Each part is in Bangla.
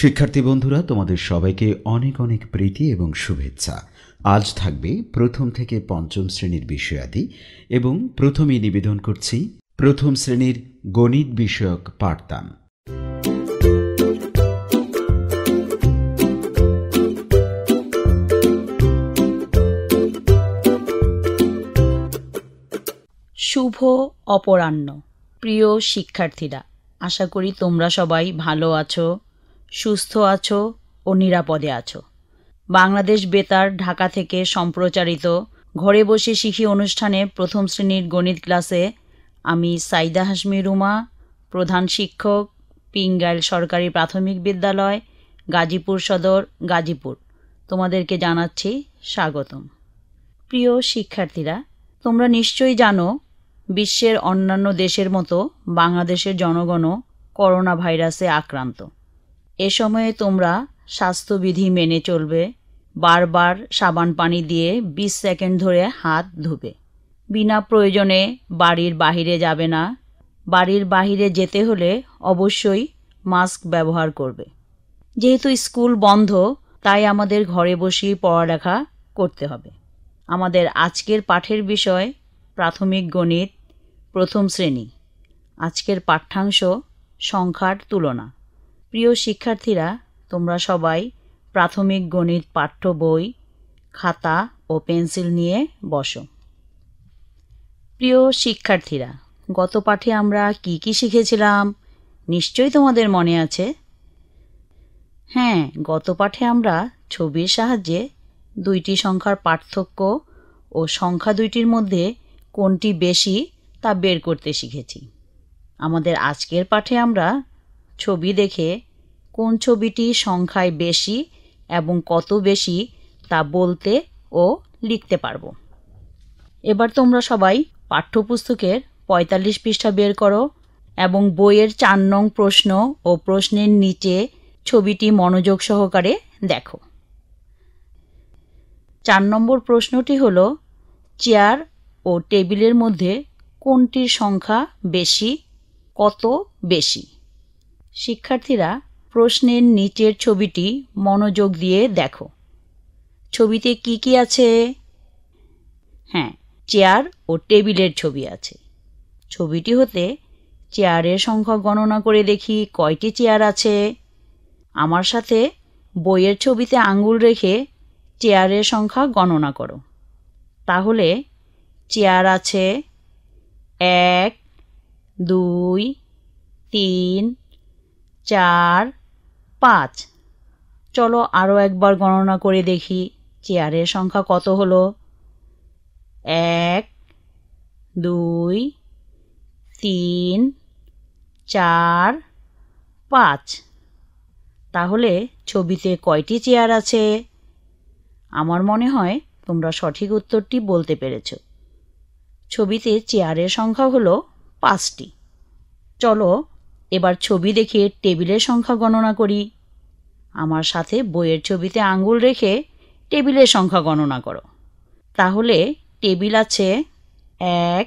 শিক্ষার্থী বন্ধুরা তোমাদের সবাইকে অনেক অনেক প্রীতি এবং শুভেচ্ছা আজ থাকবে প্রথম থেকে পঞ্চম শ্রেণীর বিষয়াদি এবং প্রথমেই নিবেদন করছি প্রথম শ্রেণীর গণিত বিষয়ক পাঠদান শুভ অপরাহ্ন প্রিয় শিক্ষার্থীরা আশা করি তোমরা সবাই ভালো আছো সুস্থ আছো ও নিরাপদে আছো বাংলাদেশ বেতার ঢাকা থেকে সম্প্রচারিত ঘরে বসে শিখি অনুষ্ঠানে প্রথম শ্রেণীর গণিত ক্লাসে আমি সাইদা হাসমি রুমা প্রধান শিক্ষক পিঙ্গাইল সরকারি প্রাথমিক বিদ্যালয় গাজীপুর সদর গাজীপুর তোমাদেরকে জানাচ্ছি স্বাগতম প্রিয় শিক্ষার্থীরা তোমরা নিশ্চয়ই জানো বিশ্বের অন্যান্য দেশের মতো বাংলাদেশের জনগণও করোনা ভাইরাসে আক্রান্ত এ সময়ে তোমরা স্বাস্থ্যবিধি মেনে চলবে বারবার সাবান পানি দিয়ে বিশ সেকেন্ড ধরে হাত ধুবে বিনা প্রয়োজনে বাড়ির বাহিরে যাবে না বাড়ির বাহিরে যেতে হলে অবশ্যই মাস্ক ব্যবহার করবে যেহেতু স্কুল বন্ধ তাই আমাদের ঘরে বসেই পড়ালেখা করতে হবে আমাদের আজকের পাঠের বিষয় প্রাথমিক গণিত প্রথম শ্রেণী আজকের পাঠ্যাংশ সংখ্যার তুলনা প্রিয় শিক্ষার্থীরা তোমরা সবাই প্রাথমিক গণিত পাঠ্য বই খাতা ও পেন্সিল নিয়ে বসো প্রিয় শিক্ষার্থীরা গত পাঠে আমরা কি কি শিখেছিলাম নিশ্চয়ই তোমাদের মনে আছে হ্যাঁ গত পাঠে আমরা ছবির সাহায্যে দুইটি সংখ্যার পার্থক্য ও সংখ্যা দুইটির মধ্যে কোনটি বেশি তা বের করতে শিখেছি আমাদের আজকের পাঠে আমরা ছবি দেখে কোন ছবিটি সংখ্যায় বেশি এবং কত বেশি তা বলতে ও লিখতে পারব এবার তোমরা সবাই পাঠ্যপুস্তকের ৪৫ পৃষ্ঠা বের করো এবং বইয়ের চার নং প্রশ্ন ও প্রশ্নের নিচে ছবিটি মনোযোগ সহকারে দেখো চার নম্বর প্রশ্নটি হল চেয়ার ও টেবিলের মধ্যে কোনটির সংখ্যা বেশি কত বেশি শিক্ষার্থীরা প্রশ্নের নিচের ছবিটি মনোযোগ দিয়ে দেখো ছবিতে কি কি আছে হ্যাঁ চেয়ার ও টেবিলের ছবি আছে ছবিটি হতে চেয়ারের সংখ্যা গণনা করে দেখি কয়টি চেয়ার আছে আমার সাথে বইয়ের ছবিতে আঙ্গুল রেখে চেয়ারের সংখ্যা গণনা করো তাহলে চেয়ার আছে এক দুই তিন চার পাঁচ চলো আরও একবার গণনা করে দেখি চেয়ারের সংখ্যা কত হলো এক দুই তিন চার পাঁচ তাহলে ছবিতে কয়টি চেয়ার আছে আমার মনে হয় তোমরা সঠিক উত্তরটি বলতে পেরেছ ছবিতে চেয়ারের সংখ্যা হলো পাঁচটি চলো এবার ছবি দেখে টেবিলের সংখ্যা গণনা করি আমার সাথে বইয়ের ছবিতে আঙুল রেখে টেবিলের সংখ্যা গণনা করো তাহলে টেবিল আছে এক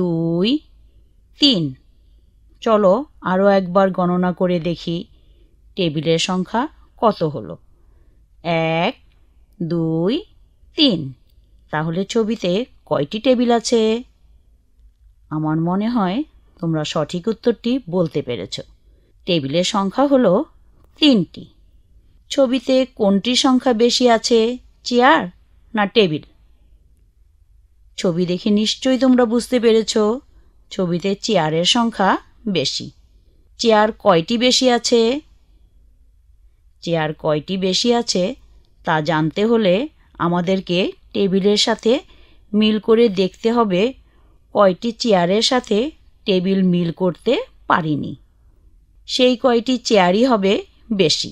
দুই তিন চলো আরও একবার গণনা করে দেখি টেবিলের সংখ্যা কত হলো এক দুই তিন তাহলে ছবিতে কয়টি টেবিল আছে আমার মনে হয় তোমরা সঠিক উত্তরটি বলতে পেরেছ টেবিলের সংখ্যা হলো তিনটি ছবিতে কোনটির সংখ্যা বেশি আছে চেয়ার না টেবিল ছবি দেখে নিশ্চয়ই তোমরা বুঝতে পেরেছ ছবিতে চেয়ারের সংখ্যা বেশি চেয়ার কয়টি বেশি আছে চেয়ার কয়টি বেশি আছে তা জানতে হলে আমাদেরকে টেবিলের সাথে মিল করে দেখতে হবে কয়টি চেয়ারের সাথে টেবিল মিল করতে পারিনি সেই কয়টি চেয়ারই হবে বেশি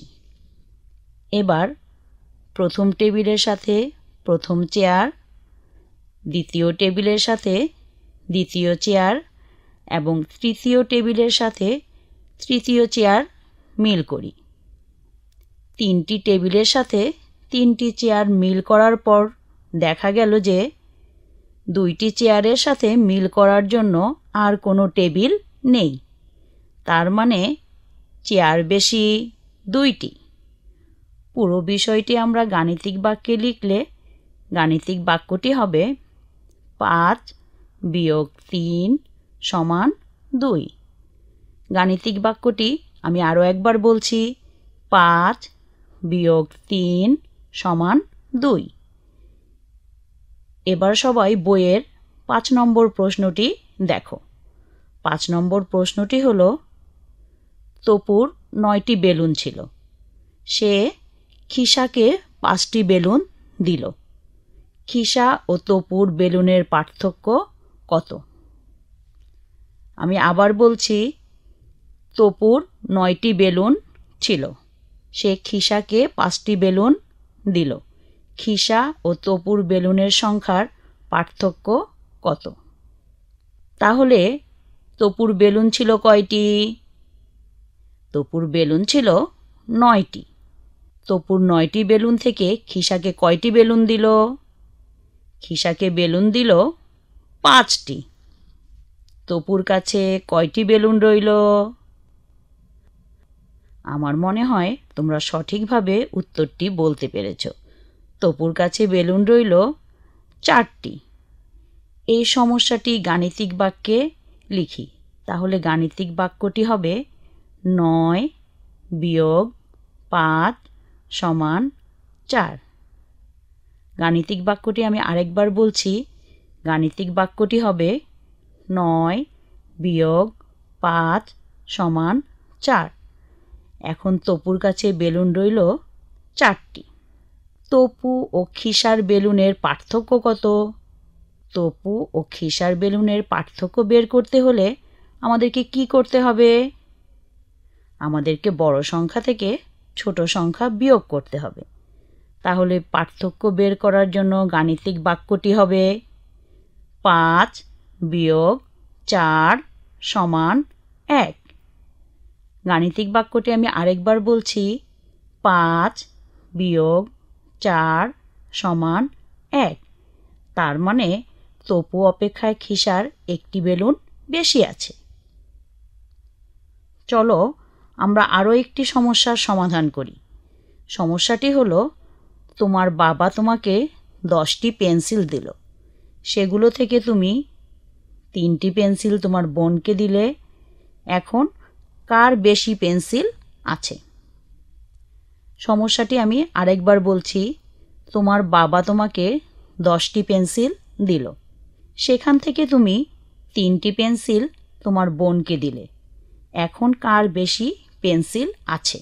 এবার প্রথম টেবিলের সাথে প্রথম চেয়ার দ্বিতীয় টেবিলের সাথে দ্বিতীয় চেয়ার এবং তৃতীয় টেবিলের সাথে তৃতীয় চেয়ার মিল করি তিনটি টেবিলের সাথে তিনটি চেয়ার মিল করার পর দেখা গেল যে দুইটি চেয়ারের সাথে মিল করার জন্য আর কোনো টেবিল নেই তার মানে চেয়ার বেশি দুইটি পুরো বিষয়টি আমরা গাণিতিক বাক্যে লিখলে গাণিতিক বাক্যটি হবে পাঁচ বিয়োগ তিন সমান দুই গাণিতিক বাক্যটি আমি আরও একবার বলছি পাঁচ বিয়োগ তিন সমান দুই এবার সবাই বইয়ের পাঁচ নম্বর প্রশ্নটি দেখো পাঁচ নম্বর প্রশ্নটি হল তপুর নয়টি বেলুন ছিল সে খিসাকে পাঁচটি বেলুন দিল খিসা ও তপুর বেলুনের পার্থক্য কত আমি আবার বলছি তপুর নয়টি বেলুন ছিল সে খিসাকে পাঁচটি বেলুন দিল খিসা ও তপুর বেলুনের সংখ্যার পার্থক্য কত তাহলে তপুর বেলুন ছিল কয়টি তপুর বেলুন ছিল নয়টি তপুর নয়টি বেলুন থেকে খিসাকে কয়টি বেলুন দিল খিসাকে বেলুন দিল পাঁচটি তপুর কাছে কয়টি বেলুন রইল আমার মনে হয় তোমরা সঠিকভাবে উত্তরটি বলতে পেরেছ তপুর কাছে বেলুন রইল চারটি এই সমস্যাটি গাণিতিক বাক্যে লিখি তাহলে গাণিতিক বাক্যটি হবে নয় বিয়োগ পাঁচ সমান চার গাণিতিক বাক্যটি আমি আরেকবার বলছি গাণিতিক বাক্যটি হবে নয় বিয়োগ পাঁচ সমান চার এখন তপুর কাছে বেলুন রইল চারটি তপু ও খিসার বেলুনের পার্থক্য কত তপু ও খিসার বেলুনের পার্থক্য বের করতে হলে আমাদেরকে কি করতে হবে আমাদেরকে বড় সংখ্যা থেকে ছোট সংখ্যা বিয়োগ করতে হবে তাহলে পার্থক্য বের করার জন্য গাণিতিক বাক্যটি হবে পাঁচ বিয়োগ চার সমান এক গাণিতিক বাক্যটি আমি আরেকবার বলছি পাঁচ বিয়োগ চার সমান এক তার মানে তপু অপেক্ষায় খিসার একটি বেলুন বেশি আছে চলো আমরা আরও একটি সমস্যার সমাধান করি সমস্যাটি হলো তোমার বাবা তোমাকে দশটি পেন্সিল দিল সেগুলো থেকে তুমি তিনটি পেন্সিল তোমার বোনকে দিলে এখন কার বেশি পেন্সিল আছে সমস্যাটি আমি আরেকবার বলছি তোমার বাবা তোমাকে দশটি পেন্সিল দিল সেখান থেকে তুমি তিনটি পেন্সিল তোমার বোনকে দিলে এখন কার বেশি পেন্সিল আছে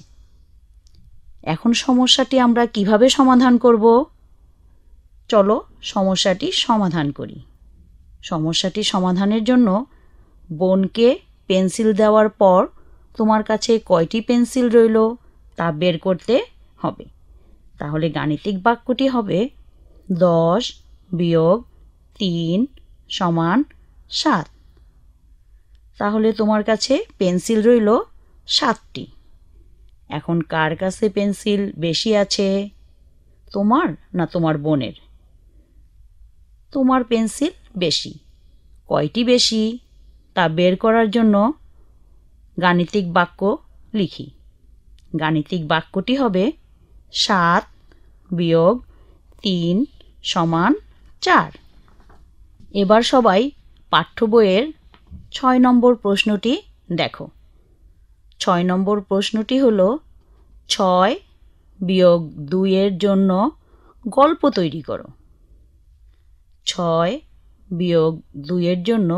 এখন সমস্যাটি আমরা কিভাবে সমাধান করব চলো সমস্যাটি সমাধান করি সমস্যাটি সমাধানের জন্য বোনকে পেন্সিল দেওয়ার পর তোমার কাছে কয়টি পেন্সিল রইল তা বের করতে হবে তাহলে গাণিতিক বাক্যটি হবে দশ বিয়োগ তিন সমান সাত তাহলে তোমার কাছে পেন্সিল রইল সাতটি এখন কার কাছে পেন্সিল বেশি আছে তোমার না তোমার বোনের তোমার পেন্সিল বেশি কয়টি বেশি তা বের করার জন্য গাণিতিক বাক্য লিখি গাণিতিক বাক্যটি হবে সাত বিয়োগ তিন সমান চার এবার সবাই পাঠ্য বইয়ের ছয় নম্বর প্রশ্নটি দেখো ছয় নম্বর প্রশ্নটি হল ছয় বিয়োগ দুইয়ের জন্য গল্প তৈরি করো ছয় বিয়োগ দুইয়ের জন্য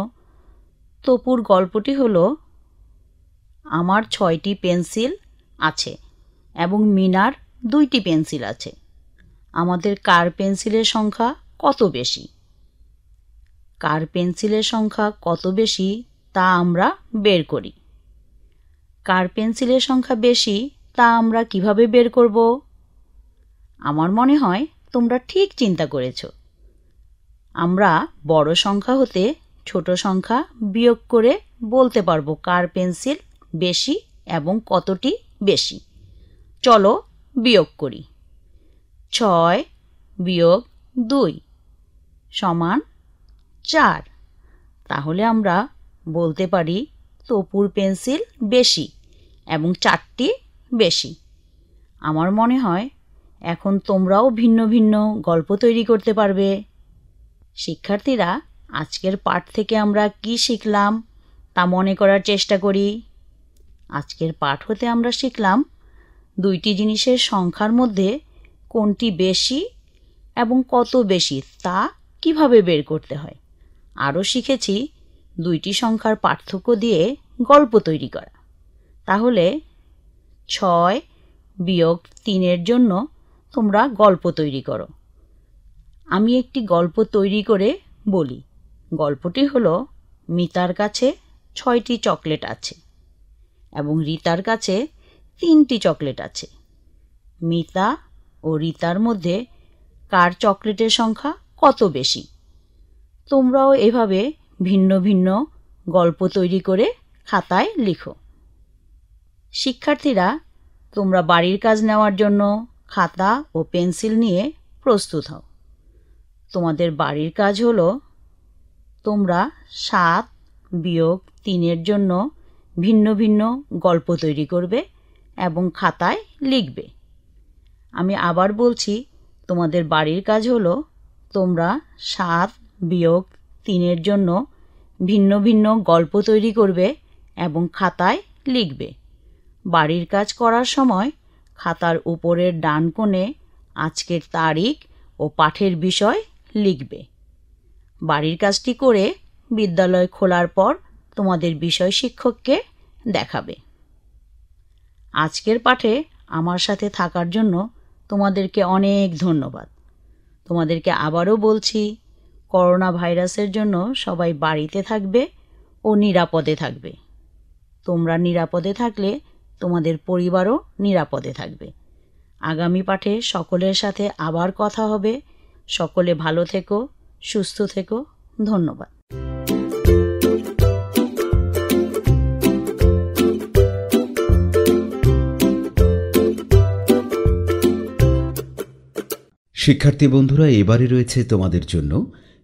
তপুর গল্পটি হল আমার ছয়টি পেন্সিল আছে এবং মিনার দুইটি পেন্সিল আছে আমাদের কার পেন্সিলের সংখ্যা কত বেশি কার পেন্সিলের সংখ্যা কত বেশি তা আমরা বের করি কার পেন্সিলের সংখ্যা বেশি তা আমরা কিভাবে বের করব আমার মনে হয় তোমরা ঠিক চিন্তা করেছ আমরা বড় সংখ্যা হতে ছোট সংখ্যা বিয়োগ করে বলতে পারবো কার পেন্সিল বেশি এবং কতটি বেশি চলো বিয়োগ করি ছয় বিয়োগ দুই সমান চার তাহলে আমরা বলতে পারি তপুর পেন্সিল বেশি এবং চারটি বেশি আমার মনে হয় এখন তোমরাও ভিন্ন ভিন্ন গল্প তৈরি করতে পারবে শিক্ষার্থীরা আজকের পাঠ থেকে আমরা কি শিখলাম তা মনে করার চেষ্টা করি আজকের পাঠ হতে আমরা শিখলাম দুইটি জিনিসের সংখ্যার মধ্যে কোনটি বেশি এবং কত বেশি তা কিভাবে বের করতে হয় আরও শিখেছি দুইটি সংখ্যার পার্থক্য দিয়ে গল্প তৈরি করা তাহলে ছয় বিয়োগ তিনের জন্য তোমরা গল্প তৈরি করো আমি একটি গল্প তৈরি করে বলি গল্পটি হলো মিতার কাছে ছয়টি চকলেট আছে এবং রিতার কাছে তিনটি চকলেট আছে মিতা ও রিতার মধ্যে কার চকলেটের সংখ্যা কত বেশি তোমরাও এভাবে ভিন্ন ভিন্ন গল্প তৈরি করে খাতায় লিখো শিক্ষার্থীরা তোমরা বাড়ির কাজ নেওয়ার জন্য খাতা ও পেন্সিল নিয়ে প্রস্তুত হও তোমাদের বাড়ির কাজ হলো তোমরা সাত বিয়োগ তিনের জন্য ভিন্ন ভিন্ন গল্প তৈরি করবে এবং খাতায় লিখবে আমি আবার বলছি তোমাদের বাড়ির কাজ হলো তোমরা সাত বিয়োগ তিনের জন্য ভিন্ন ভিন্ন গল্প তৈরি করবে এবং খাতায় লিখবে বাড়ির কাজ করার সময় খাতার উপরের ডান কোণে আজকের তারিখ ও পাঠের বিষয় লিখবে বাড়ির কাজটি করে বিদ্যালয় খোলার পর তোমাদের বিষয় শিক্ষককে দেখাবে আজকের পাঠে আমার সাথে থাকার জন্য তোমাদেরকে অনেক ধন্যবাদ তোমাদেরকে আবারও বলছি করোনা ভাইরাসের জন্য সবাই বাড়িতে থাকবে ও নিরাপদে থাকবে তোমরা নিরাপদে থাকলে তোমাদের পরিবারও নিরাপদে থাকবে আগামী পাঠে সকলের সাথে আবার কথা হবে সকলে ভালো থেকো সুস্থ থেকো ধন্যবাদ শিক্ষার্থী বন্ধুরা এবারে রয়েছে তোমাদের জন্য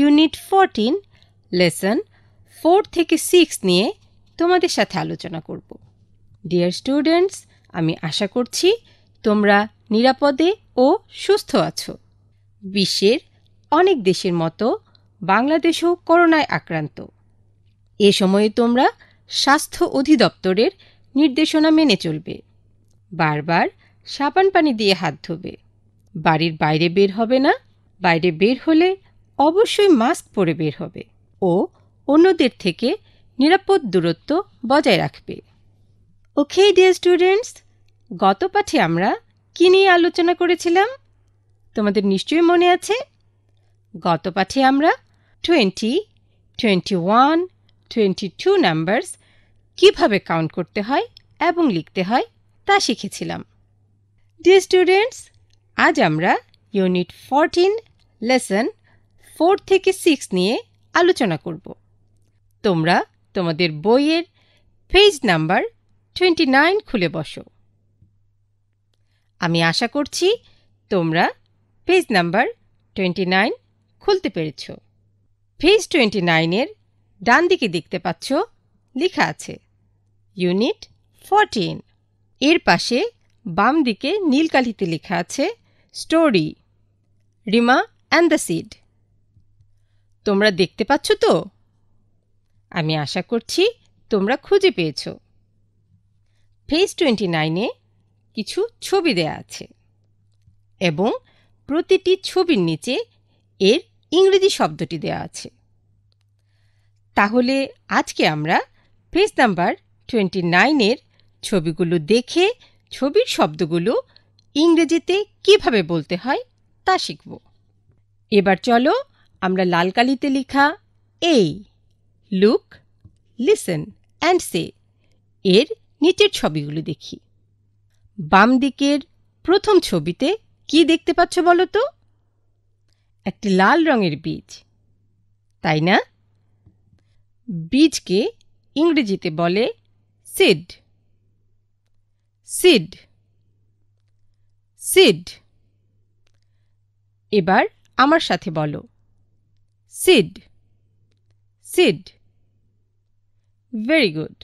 ইউনিট ফোরটিন লেসন ফোর থেকে সিক্স নিয়ে তোমাদের সাথে আলোচনা করব ডিয়ার স্টুডেন্টস আমি আশা করছি তোমরা নিরাপদে ও সুস্থ আছো বিশ্বের অনেক দেশের মতো বাংলাদেশও করোনায় আক্রান্ত এ সময়ে তোমরা স্বাস্থ্য অধিদপ্তরের নির্দেশনা মেনে চলবে বারবার সাবান পানি দিয়ে হাত ধোবে বাড়ির বাইরে বের হবে না বাইরে বের হলে অবশ্যই মাস্ক পরে বের হবে ও অন্যদের থেকে নিরাপদ দূরত্ব বজায় রাখবে ওকে ডিয়ার স্টুডেন্টস গত পাঠে আমরা কী নিয়ে আলোচনা করেছিলাম তোমাদের নিশ্চয়ই মনে আছে গত পাঠে আমরা twenty twenty one twenty two numbers কীভাবে কাউন্ট করতে হয় এবং লিখতে হয় তা শিখেছিলাম ডিয়ার স্টুডেন্টস আজ আমরা ইউনিট ফরটিন লেসন ফোর থেকে সিক্স নিয়ে আলোচনা করব তোমরা তোমাদের বইয়ের পেজ নাম্বার টোয়েন্টি নাইন খুলে বসো আমি আশা করছি তোমরা পেজ নাম্বার টোয়েন্টি নাইন খুলতে পেরেছ পেজ টোয়েন্টি নাইনের ডান দিকে দেখতে পাচ্ছ লেখা আছে ইউনিট ফোরটিন এর পাশে বাম দিকে নীলকালিতে লেখা আছে story Rima and the seed তোমরা দেখতে পাচ্ছ তো আমি আশা করছি তোমরা খুঁজে পেয়েছ ফেজ টোয়েন্টি নাইনে কিছু ছবি দেয়া আছে এবং প্রতিটি ছবির নিচে এর ইংরেজি শব্দটি দেয়া আছে তাহলে আজকে আমরা ফেজ নাম্বার টোয়েন্টি নাইনের ছবিগুলো দেখে ছবির শব্দগুলো ইংরেজিতে কিভাবে বলতে হয় তা শিখব এবার চলো আমরা লাল কালিতে লেখা এই লুক লিসেন অ্যান্ড সে এর নিচের ছবিগুলো দেখি বাম দিকের প্রথম ছবিতে কি দেখতে পাচ্ছ বলো তো একটি লাল রঙের বীজ তাই না বীজকে ইংরেজিতে বলে সিড সিড সিড এবার আমার সাথে বলো Sid. Sid. ভেরি গুড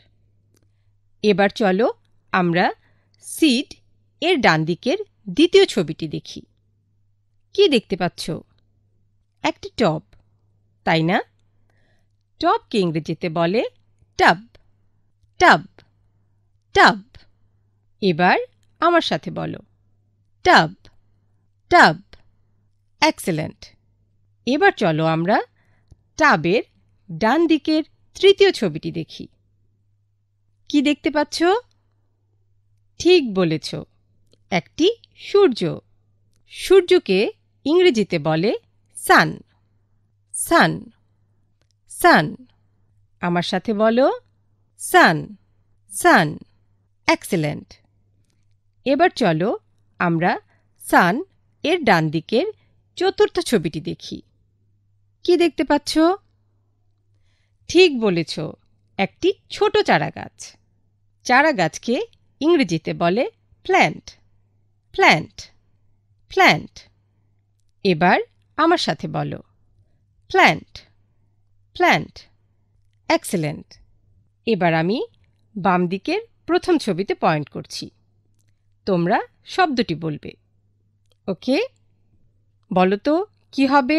এবার চলো আমরা সিড এর ডান দিকের দ্বিতীয় ছবিটি দেখি কি দেখতে পাচ্ছ একটি টব তাই না টবকে ইংরেজিতে বলে টাব টাব টাব এবার আমার সাথে বলো টাব টাব এক্সেলেন্ট এবার চলো আমরা টাবের ডান দিকের তৃতীয় ছবিটি দেখি কি দেখতে পাচ্ছ ঠিক বলেছ একটি সূর্য সূর্যকে ইংরেজিতে বলে সান সান সান আমার সাথে বলো সান সান এক্সেলেন্ট এবার চলো আমরা সান এর ডান দিকের চতুর্থ ছবিটি দেখি কি দেখতে পাচ্ছ ঠিক বলেছ একটি ছোট চারা গাছ চারা গাছকে ইংরেজিতে বলে প্ল্যান্ট প্ল্যান্ট প্ল্যান্ট এবার আমার সাথে বলো প্ল্যান্ট প্ল্যান্ট এক্সেলেন্ট এবার আমি বাম দিকের প্রথম ছবিতে পয়েন্ট করছি তোমরা শব্দটি বলবে ওকে বলো তো কী হবে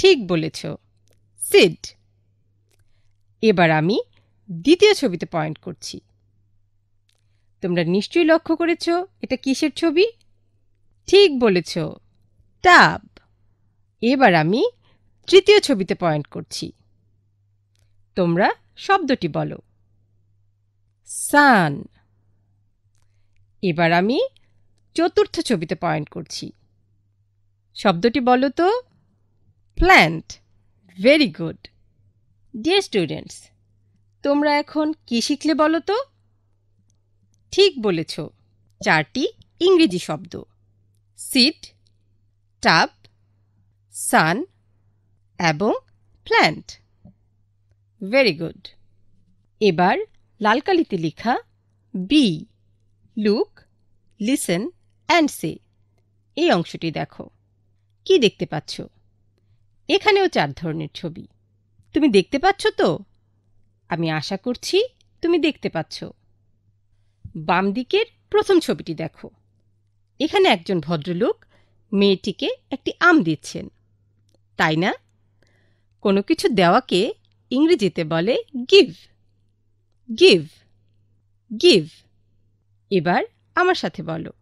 ঠিক বলেছ সিড এবার আমি দ্বিতীয় ছবিতে পয়েন্ট করছি তোমরা নিশ্চয়ই লক্ষ্য করেছ এটা কিসের ছবি ঠিক বলেছ টাব এবার আমি তৃতীয় ছবিতে পয়েন্ট করছি তোমরা শব্দটি বলো সান এবার আমি চতুর্থ ছবিতে পয়েন্ট করছি শব্দটি বলো তো plant very good dear students তোমরা এখন কি শিখলে বলো তো ঠিক বলেছ চারটি ইংরেজি শব্দ সিট টাব সান এবং প্ল্যান্ট ভেরি গুড এবার লালকালিতে লেখা B look listen and say এই অংশটি দেখো কি দেখতে পাচ্ছ এখানেও চার ধরনের ছবি তুমি দেখতে পাচ্ছ তো আমি আশা করছি তুমি দেখতে পাচ্ছ বাম দিকের প্রথম ছবিটি দেখো এখানে একজন ভদ্রলোক মেয়েটিকে একটি আম দিচ্ছেন তাই না কোনো কিছু দেওয়াকে ইংরেজিতে বলে গিভ গিভ গিভ এবার আমার সাথে বলো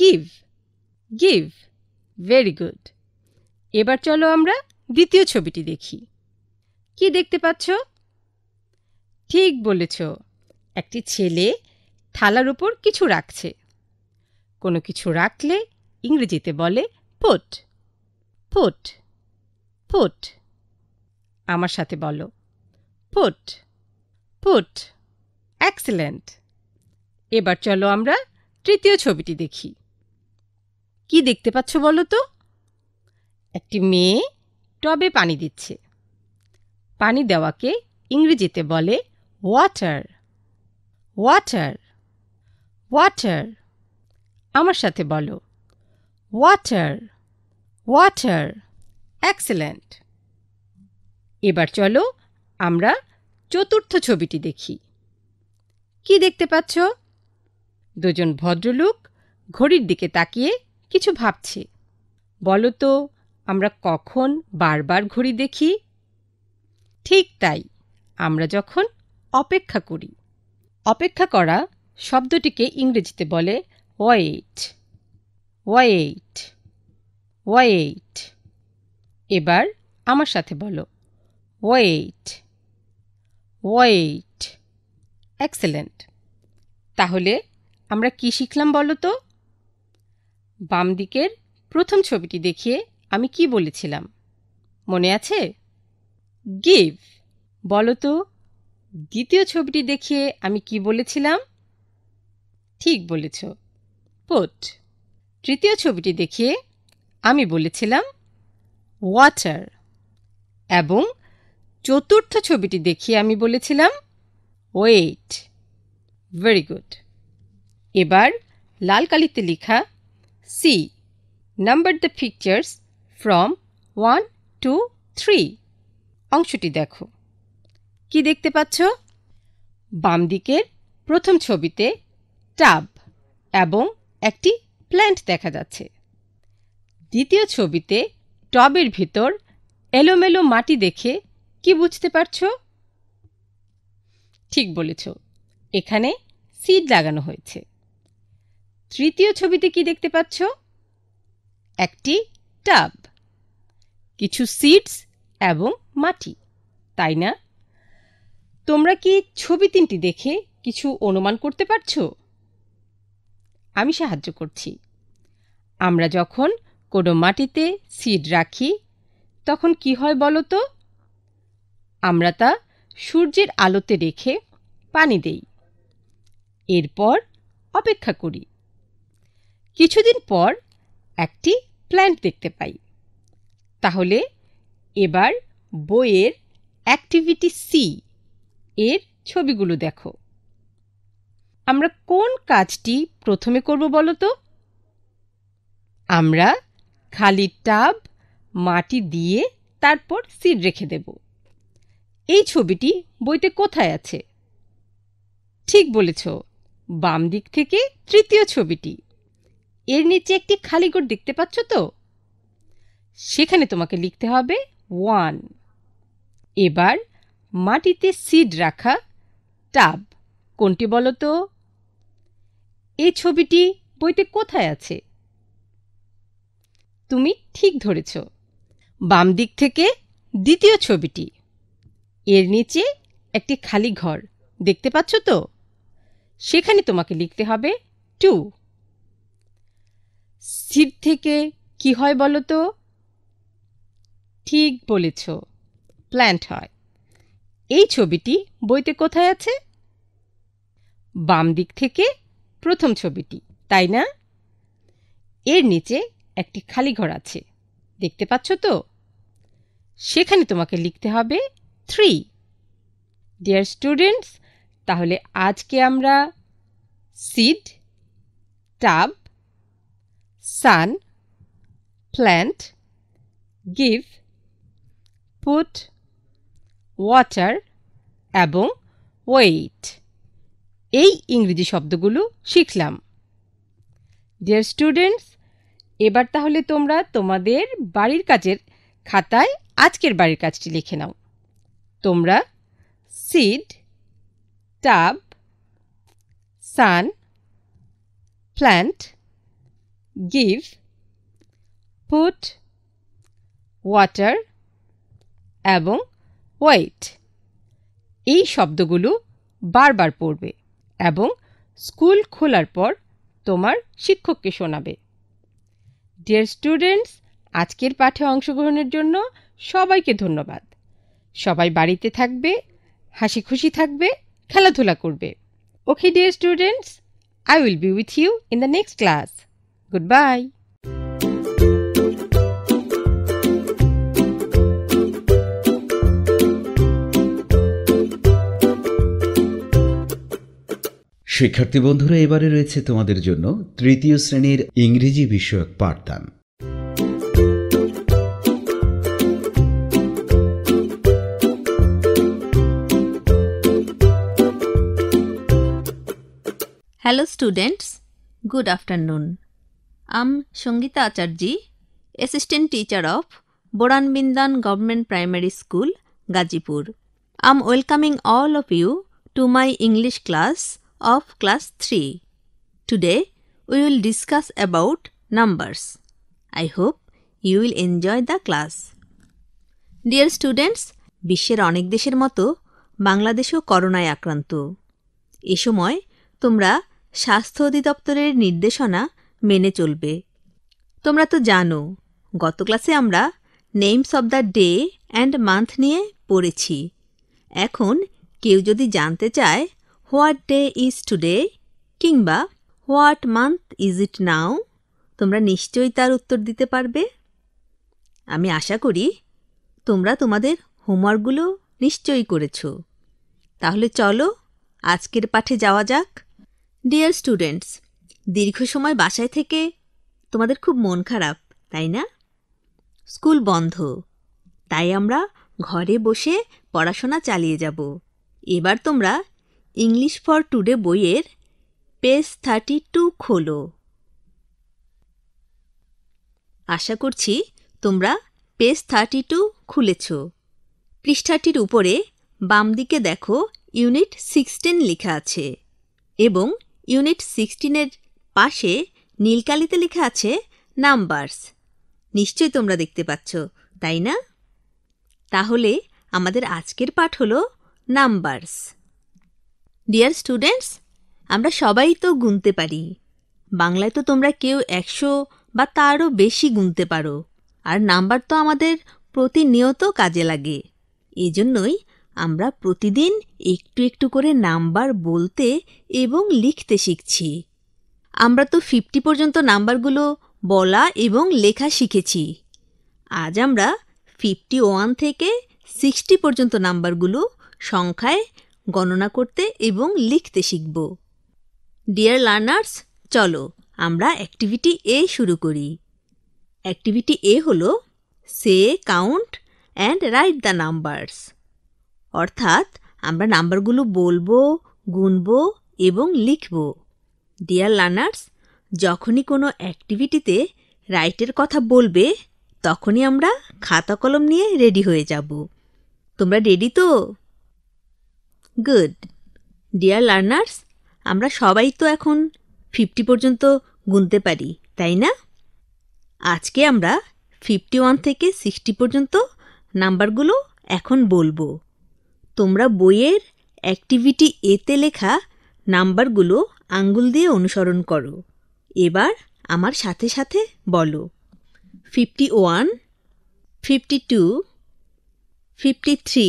গিভ গিভ ভেরি গুড এবার চলো আমরা দ্বিতীয় ছবিটি দেখি কি দেখতে পাচ্ছ ঠিক বলেছ একটি ছেলে থালার উপর কিছু রাখছে কোনো কিছু রাখলে ইংরেজিতে বলে পুট পুট পুট আমার সাথে বলো পুট পুট এক্সেলেন্ট এবার চলো আমরা তৃতীয় ছবিটি দেখি কি দেখতে পাচ্ছ বলো তো একটি মেয়ে টবে পানি দিচ্ছে পানি দেওয়াকে ইংরেজিতে বলে ওয়াটার ওয়াটার ওয়াটার আমার সাথে বলো ওয়াটার ওয়াটার এক্সেলেন্ট এবার চলো আমরা চতুর্থ ছবিটি দেখি কি দেখতে পাচ্ছ দুজন ভদ্রলোক ঘড়ির দিকে তাকিয়ে কিছু ভাবছে বলো তো আমরা কখন বারবার ঘড়ি দেখি ঠিক তাই আমরা যখন অপেক্ষা করি অপেক্ষা করা শব্দটিকে ইংরেজিতে বলে ওয়েট ওয়েট ওয়েট এবার আমার সাথে বলো ওয়েট ওয়েট এক্সেলেন্ট তাহলে আমরা কি শিখলাম বলো তো বাম দিকের প্রথম ছবিটি দেখিয়ে আমি কি বলেছিলাম মনে আছে গিভ বলো তো দ্বিতীয় ছবিটি দেখিয়ে আমি কি বলেছিলাম ঠিক বলেছ পোট তৃতীয় ছবিটি দেখিয়ে আমি বলেছিলাম ওয়াটার এবং চতুর্থ ছবিটি দেখিয়ে আমি বলেছিলাম ওয়েট ভেরি গুড এবার লাল কালিতে লেখা C number the pictures from one two three অংশটি দেখো কি দেখতে পাচ্ছ বাম দিকের প্রথম ছবিতে টাব এবং একটি প্ল্যান্ট দেখা যাচ্ছে দ্বিতীয় ছবিতে টবের ভিতর এলোমেলো মাটি দেখে কি বুঝতে পারছ ঠিক বলেছ এখানে সিড লাগানো হয়েছে তৃতীয় ছবিতে কি দেখতে পাচ্ছ একটি টাব কিছু সিডস এবং মাটি তাই না তোমরা কি ছবি তিনটি দেখে কিছু অনুমান করতে পারছো আমি সাহায্য করছি আমরা যখন কোনো মাটিতে সিড রাখি তখন কি হয় বলো তো আমরা তা সূর্যের আলোতে রেখে পানি দেই এরপর অপেক্ষা করি কিছুদিন পর একটি প্ল্যান্ট দেখতে পাই তাহলে এবার বইয়ের অ্যাক্টিভিটি সি এর ছবিগুলো দেখো আমরা কোন কাজটি প্রথমে করব বলো তো আমরা খালি টাব মাটি দিয়ে তারপর সিড রেখে দেব এই ছবিটি বইতে কোথায় আছে ঠিক বলেছ বাম দিক থেকে তৃতীয় ছবিটি এর নিচে একটি খালি গোট দেখতে পাচ্ছ তো সেখানে তোমাকে লিখতে হবে ওয়ান এবার মাটিতে সিড রাখা টাব কোনটি বলো তো এই ছবিটি বইতে কোথায় আছে তুমি ঠিক ধরেছ বাম দিক থেকে দ্বিতীয় ছবিটি এর নিচে একটি খালি ঘর দেখতে পাচ্ছ তো সেখানে তোমাকে লিখতে হবে টু সিট থেকে কি হয় বলো তো ঠিক বলেছ প্ল্যান্ট হয় এই ছবিটি বইতে কোথায় আছে বাম দিক থেকে প্রথম ছবিটি তাই না এর নিচে একটি খালি ঘর আছে দেখতে পাচ্ছ তো সেখানে তোমাকে লিখতে হবে থ্রি ডিয়ার স্টুডেন্টস তাহলে আজকে আমরা seed tub sun plant give input water এবং ওয়েট এই ইংরেজি শব্দগুলো শিখলাম ডিয়ার স্টুডেন্টস এবার তাহলে তোমরা তোমাদের বাড়ির কাজের খাতায় আজকের বাড়ির কাজটি লিখে নাও তোমরা seed tub sun plant give foot water এবং ওয়েট এই শব্দগুলো বারবার পড়বে এবং স্কুল খোলার পর তোমার শিক্ষককে শোনাবে ডিয়ার স্টুডেন্টস আজকের পাঠে অংশগ্রহণের জন্য সবাইকে ধন্যবাদ সবাই বাড়িতে থাকবে হাসি খুশি থাকবে খেলাধুলা করবে okay dear students I will be with you in the next class good by শিক্ষার্থী বন্ধুরা এবারে রয়েছে তোমাদের জন্য তৃতীয় শ্রেণীর ইংরেজি বিষয়ক পাঠদান hello students good afternoon am Sangita Acharjee assistant teacher of বোরানবিন্দান government primary school Gazipur am welcoming all of you to my English class of class 3. Today, we will discuss about numbers. I hope you will enjoy the class. Dear students, বিশ্বের অনেক দেশের মতো বাংলাদেশও করোনায় আক্রান্ত এ সময় তোমরা স্বাস্থ্য অধিদপ্তরের নির্দেশনা মেনে চলবে তোমরা তো জানো গত ক্লাসে আমরা names of the day and month নিয়ে পড়েছি এখন কেউ যদি জানতে চায় হোয়াট ডে ইজ টুডে কিংবা what month is it now তোমরা নিশ্চয়ই তার উত্তর দিতে পারবে আমি আশা করি তোমরা তোমাদের হোমওয়ার্কগুলো নিশ্চয়ই করেছ তাহলে চলো আজকের পাঠে যাওয়া যাক ডিয়ার স্টুডেন্টস দীর্ঘ সময় বাসায় থেকে তোমাদের খুব মন খারাপ তাই না স্কুল বন্ধ তাই আমরা ঘরে বসে পড়াশোনা চালিয়ে যাব এবার তোমরা ইংলিশ ফর টুডে বইয়ের পেজ থার্টি টু খোলো আশা করছি তোমরা পেজ থার্টি টু খুলেছ পৃষ্ঠাটির উপরে বাম দিকে দেখো ইউনিট সিক্সটিন লেখা আছে এবং ইউনিট সিক্সটিনের পাশে নীলকালিতে লেখা আছে নাম্বারস নিশ্চয় তোমরা দেখতে পাচ্ছ তাই না তাহলে আমাদের আজকের পাঠ হলো নাম্বারস ডিয়ার স্টুডেন্টস আমরা সবাই তো গুনতে পারি বাংলায় তো তোমরা কেউ একশো বা তারও বেশি গুনতে পারো আর নাম্বার তো আমাদের প্রতিনিয়ত কাজে লাগে এজন্যই আমরা প্রতিদিন একটু একটু করে নাম্বার বলতে এবং লিখতে শিখছি আমরা তো ফিফটি পর্যন্ত নাম্বারগুলো বলা এবং লেখা শিখেছি আজ আমরা ফিফটি ওয়ান থেকে সিক্সটি পর্যন্ত নাম্বারগুলো সংখ্যায় গণনা করতে এবং লিখতে শিখব ডিয়ার লার্নার্স চলো আমরা অ্যাক্টিভিটি এ শুরু করি অ্যাক্টিভিটি এ হল say count and write the numbers অর্থাৎ আমরা নাম্বারগুলো বলবো গুনব এবং লিখব ডিয়ার লার্নার্স যখনই কোনো অ্যাক্টিভিটিতে রাইটের কথা বলবে তখনই আমরা খাতা কলম নিয়ে রেডি হয়ে যাব তোমরা রেডি তো গুড ডিয়ার লার্নার্স আমরা সবাই তো এখন ফিফটি পর্যন্ত গুনতে পারি তাই না আজকে আমরা ফিফটি ওয়ান থেকে সিক্সটি পর্যন্ত নাম্বারগুলো এখন বলবো তোমরা বইয়ের অ্যাক্টিভিটি এতে লেখা নাম্বারগুলো আঙ্গুল দিয়ে অনুসরণ করো এবার আমার সাথে সাথে বলো fifty one fifty two fifty three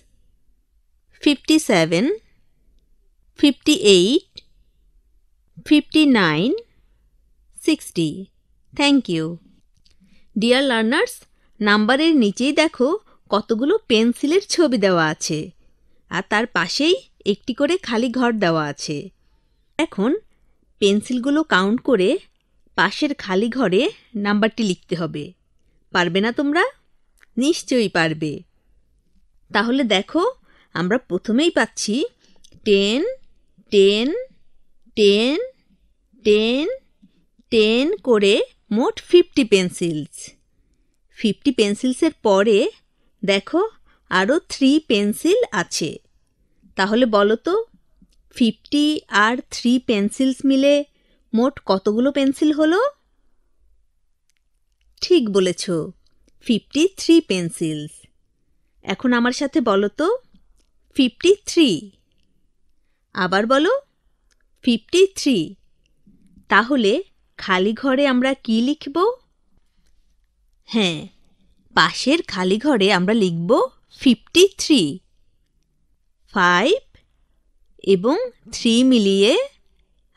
57, 58, 59, 60. Thank you dear learners নাম্বারের নিচেই দেখো কতগুলো পেন্সিলের ছবি দেওয়া আছে আর তার পাশেই একটি করে খালি ঘর দেওয়া আছে এখন পেন্সিলগুলো কাউন্ট করে পাশের খালি ঘরে নাম্বারটি লিখতে হবে পারবে না তোমরা নিশ্চয়ই পারবে তাহলে দেখো আমরা প্রথমেই পাচ্ছি ten ten ten ten ten করে মোট ফিফটি পেন্সিলস ফিফটি পেন্সিলসের পরে দেখো আরও থ্রি পেন্সিল আছে তাহলে বলো তো ফিফটি আর থ্রি পেন্সিলস মিলে মোট কতগুলো পেন্সিল হলো ঠিক বলেছ ফিফটি থ্রি পেন্সিলস এখন আমার সাথে বলো তো ফিফটি থ্রি আবার বলো ফিফটি থ্রি তাহলে খালি ঘরে আমরা কি লিখব হ্যাঁ পাশের খালি ঘরে আমরা লিখব ফিফটি থ্রি ফাইভ এবং থ্রি মিলিয়ে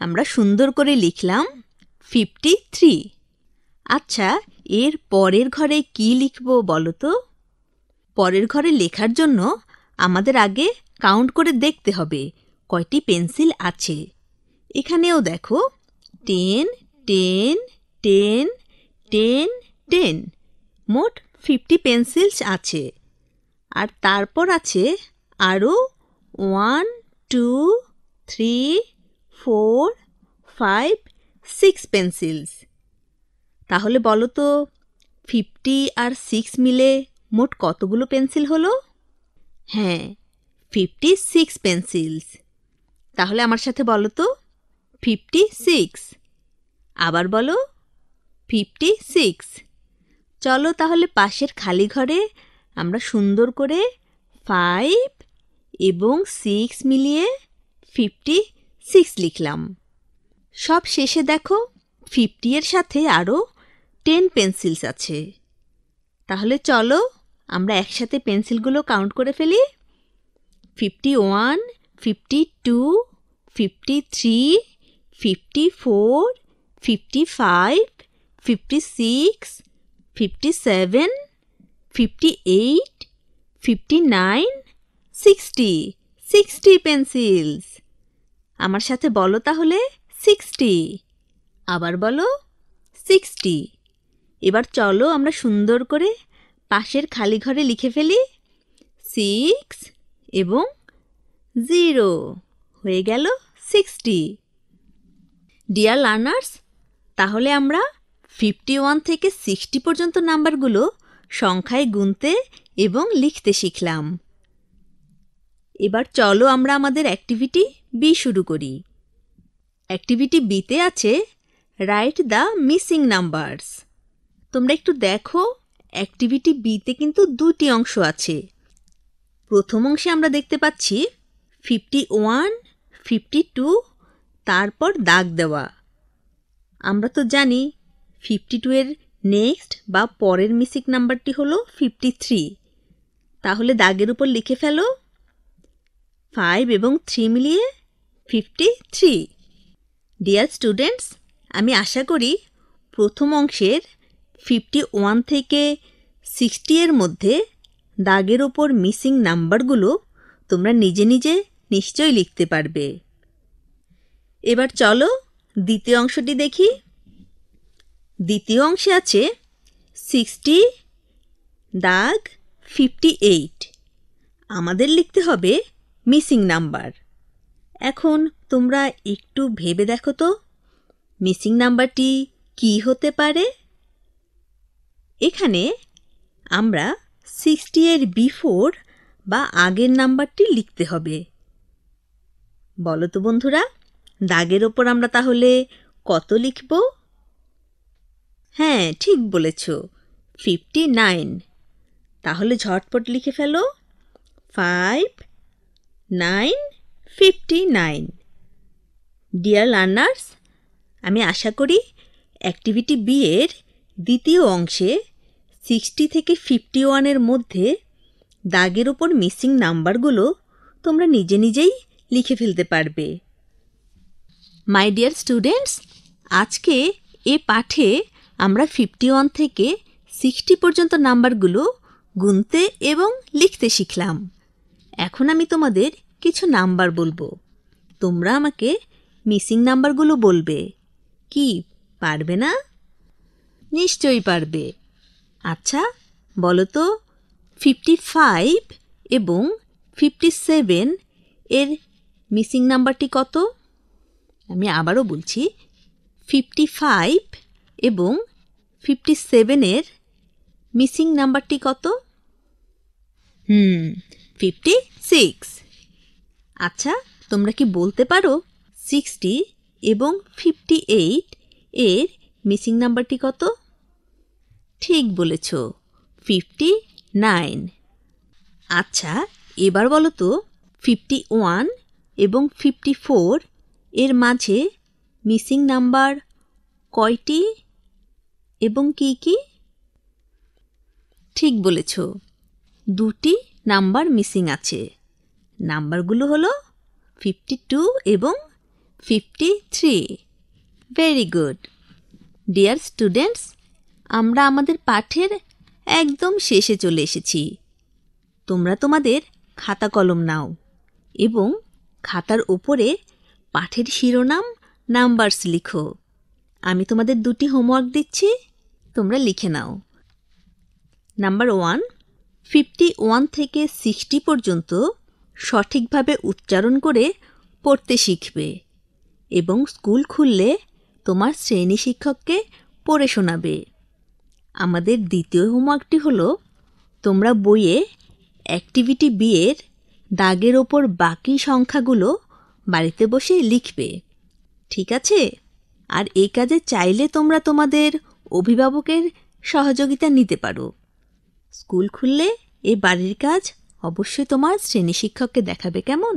আমরা সুন্দর করে লিখলাম ফিফটি থ্রি আচ্ছা এর পরের ঘরে কি লিখব বলো তো পরের ঘরে লেখার জন্য আমাদের আগে কাউন্ট করে দেখতে হবে কয়টি পেন্সিল আছে এখানেও দেখো ten ten ten ten ten মোট ফিফটি পেন্সিলস আছে আর তারপর আছে আরও one two three four five six pencils তাহলে বলো তো ফিফটি আর সিক্স মিলে মোট কতগুলো পেন্সিল হলো হ্যাঁ ফিফটি সিক্স পেন্সিলস তাহলে আমার সাথে বলো তো ফিফটি সিক্স আবার বলো ফিফটি সিক্স চলো তাহলে পাশের খালি ঘরে আমরা সুন্দর করে ফাইভ এবং সিক্স মিলিয়ে ফিফটি সিক্স লিখলাম সব শেষে দেখো ফিফটি এর সাথে আরও টেন পেন্সিলস আছে তাহলে চলো আমরা একসাথে পেন্সিলগুলো কাউন্ট করে ফেলি fifty one fifty two fifty three fifty four fifty five fifty six fifty seven fifty eight fifty nine sixty sixty pencils আমার সাথে বলো তাহলে সিক্সটি আবার বলো সিক্সটি এবার চলো আমরা সুন্দর করে পাশের খালি ঘরে লিখে ফেলি সিক্স এবং জিরো হয়ে গেল সিক্সটি ডিয়ার লার্নার্স তাহলে আমরা ফিফটি ওয়ান থেকে সিক্সটি পর্যন্ত নাম্বারগুলো সংখ্যায় গুনতে এবং লিখতে শিখলাম এবার চলো আমরা আমাদের অ্যাক্টিভিটি বি শুরু করি অ্যাক্টিভিটি বিতে আছে রাইট দ্য মিসিং নাম্বারস তোমরা একটু দেখো অ্যাক্টিভিটি বিতে কিন্তু দুটি অংশ আছে প্রথম অংশে আমরা দেখতে পাচ্ছি ফিফটি ওয়ান ফিফটি টু তারপর দাগ দেওয়া আমরা তো জানি ফিফটি টু এর নেক্সট বা পরের মিসিক নাম্বারটি হলো ফিফটি থ্রি তাহলে দাগের উপর লিখে ফেলো ফাইভ এবং থ্রি মিলিয়ে ফিফটি থ্রি ডিয়ার স্টুডেন্টস আমি আশা করি প্রথম অংশের ফিফটি ওয়ান থেকে সিক্সটি এর মধ্যে দাগের ওপর মিসিং নাম্বারগুলো তোমরা নিজে নিজে নিশ্চয়ই লিখতে পারবে এবার চলো দ্বিতীয় অংশটি দেখি দ্বিতীয় অংশে আছে সিক্সটি দাগ ফিফটি এইট আমাদের লিখতে হবে মিসিং নাম্বার এখন তোমরা একটু ভেবে দেখো তো মিসিং নাম্বারটি কি হতে পারে এখানে আমরা সিক্সটি এর বিফোর বা আগের নাম্বারটি লিখতে হবে বলো তো বন্ধুরা দাগের ওপর আমরা তাহলে কত লিখব হ্যাঁ ঠিক বলেছ ফিফটি নাইন তাহলে ঝটপট লিখে ফেলো five nine fifty nine dear learners আমি আশা করি অ্যাক্টিভিটি বি এর দ্বিতীয় অংশে সিক্সটি থেকে ফিফটি ওয়ানের মধ্যে দাগের ওপর মিসিং নাম্বারগুলো তোমরা নিজে নিজেই লিখে ফেলতে পারবে মাই ডিয়ার স্টুডেন্টস আজকে এ পাঠে আমরা ফিফটি ওয়ান থেকে সিক্সটি পর্যন্ত নাম্বারগুলো গুনতে এবং লিখতে শিখলাম এখন আমি তোমাদের কিছু নাম্বার বলবো তোমরা আমাকে মিসিং নাম্বারগুলো বলবে কি পারবে না নিশ্চয়ই পারবে আচ্ছা বলো তো ফিফটি ফাইভ এবং ফিফটি সেভেন এর মিসিং নাম্বারটি কত আমি আবারও বলছি ফিফটি ফাইভ এবং ফিফটি সেভেনের মিসিং নাম্বারটি কত হুম ফিফটি সিক্স আচ্ছা তোমরা কি বলতে পারো সিক্সটি এবং ফিফটি এইট এর মিসিং নাম্বারটি কত ঠিক বলেছ ফিফটি নাইন আচ্ছা এবার বলো তো ফিফটি ওয়ান এবং ফিফটি ফোর এর মাঝে মিসিং নাম্বার কয়টি এবং কি কি ঠিক বলেছ দুটি নাম্বার মিসিং আছে নাম্বারগুলো হলো ফিফটি টু এবং fifty three very good dear students আমরা আমাদের পাঠের একদম শেষে চলে এসেছি তোমরা তোমাদের খাতা কলম নাও এবং খাতার ওপরে পাঠের শিরোনাম নাম্বারস লিখো আমি তোমাদের দুটি হোমওয়ার্ক দিচ্ছি তোমরা লিখে নাও নাম্বার ওয়ান ফিফটি ওয়ান থেকে সিক্সটি পর্যন্ত সঠিকভাবে উচ্চারণ করে পড়তে শিখবে এবং স্কুল খুললে তোমার শ্রেণী শিক্ষককে পড়ে শোনাবে আমাদের দ্বিতীয় হোমওয়ার্কটি হলো তোমরা বইয়ে অ্যাক্টিভিটি বিয়ের দাগের ওপর বাকি সংখ্যাগুলো বাড়িতে বসে লিখবে ঠিক আছে আর এই কাজে চাইলে তোমরা তোমাদের অভিভাবকের সহযোগিতা নিতে পারো স্কুল খুললে এ বাড়ির কাজ অবশ্যই তোমার শ্রেণী শিক্ষককে দেখাবে কেমন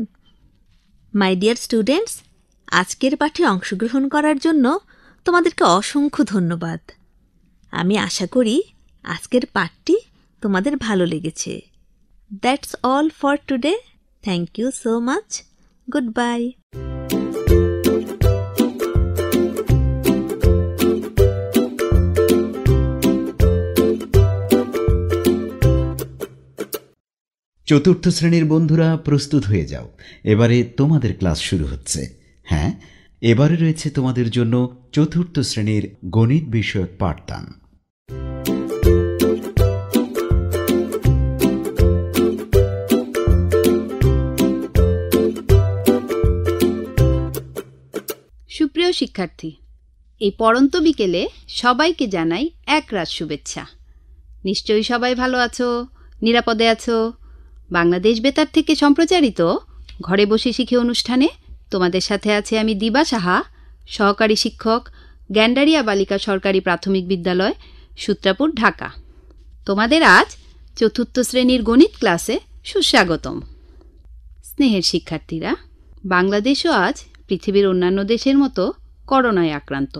মাই ডিয়ার স্টুডেন্টস আজকের পাঠে অংশগ্রহণ করার জন্য তোমাদেরকে অসংখ্য ধন্যবাদ আমি আশা করি আজকের পাঠটি তোমাদের ভালো লেগেছে that's all for today thank you so much goodbye চতুর্থ শ্রেণীর বন্ধুরা প্রস্তুত হয়ে যাও এবারে তোমাদের ক্লাস শুরু হচ্ছে হ্যাঁ এবারে রয়েছে তোমাদের জন্য চতুর্থ শ্রেণীর গণিত বিষয়ক পাঠদান সুপ্রিয় শিক্ষার্থী এই পরন্ত বিকেলে সবাইকে জানাই এক রাত শুভেচ্ছা নিশ্চয়ই সবাই ভালো আছো নিরাপদে আছো বাংলাদেশ বেতার থেকে সম্প্রচারিত ঘরে বসে শিখে অনুষ্ঠানে তোমাদের সাথে আছে আমি দিবা সাহা সহকারী শিক্ষক গ্যান্ডারিয়া বালিকা সরকারি প্রাথমিক বিদ্যালয় সূত্রাপুর ঢাকা তোমাদের আজ চতুর্থ শ্রেণীর গণিত ক্লাসে সুস্বাগতম স্নেহের শিক্ষার্থীরা বাংলাদেশও আজ পৃথিবীর অন্যান্য দেশের মতো করোনায় আক্রান্ত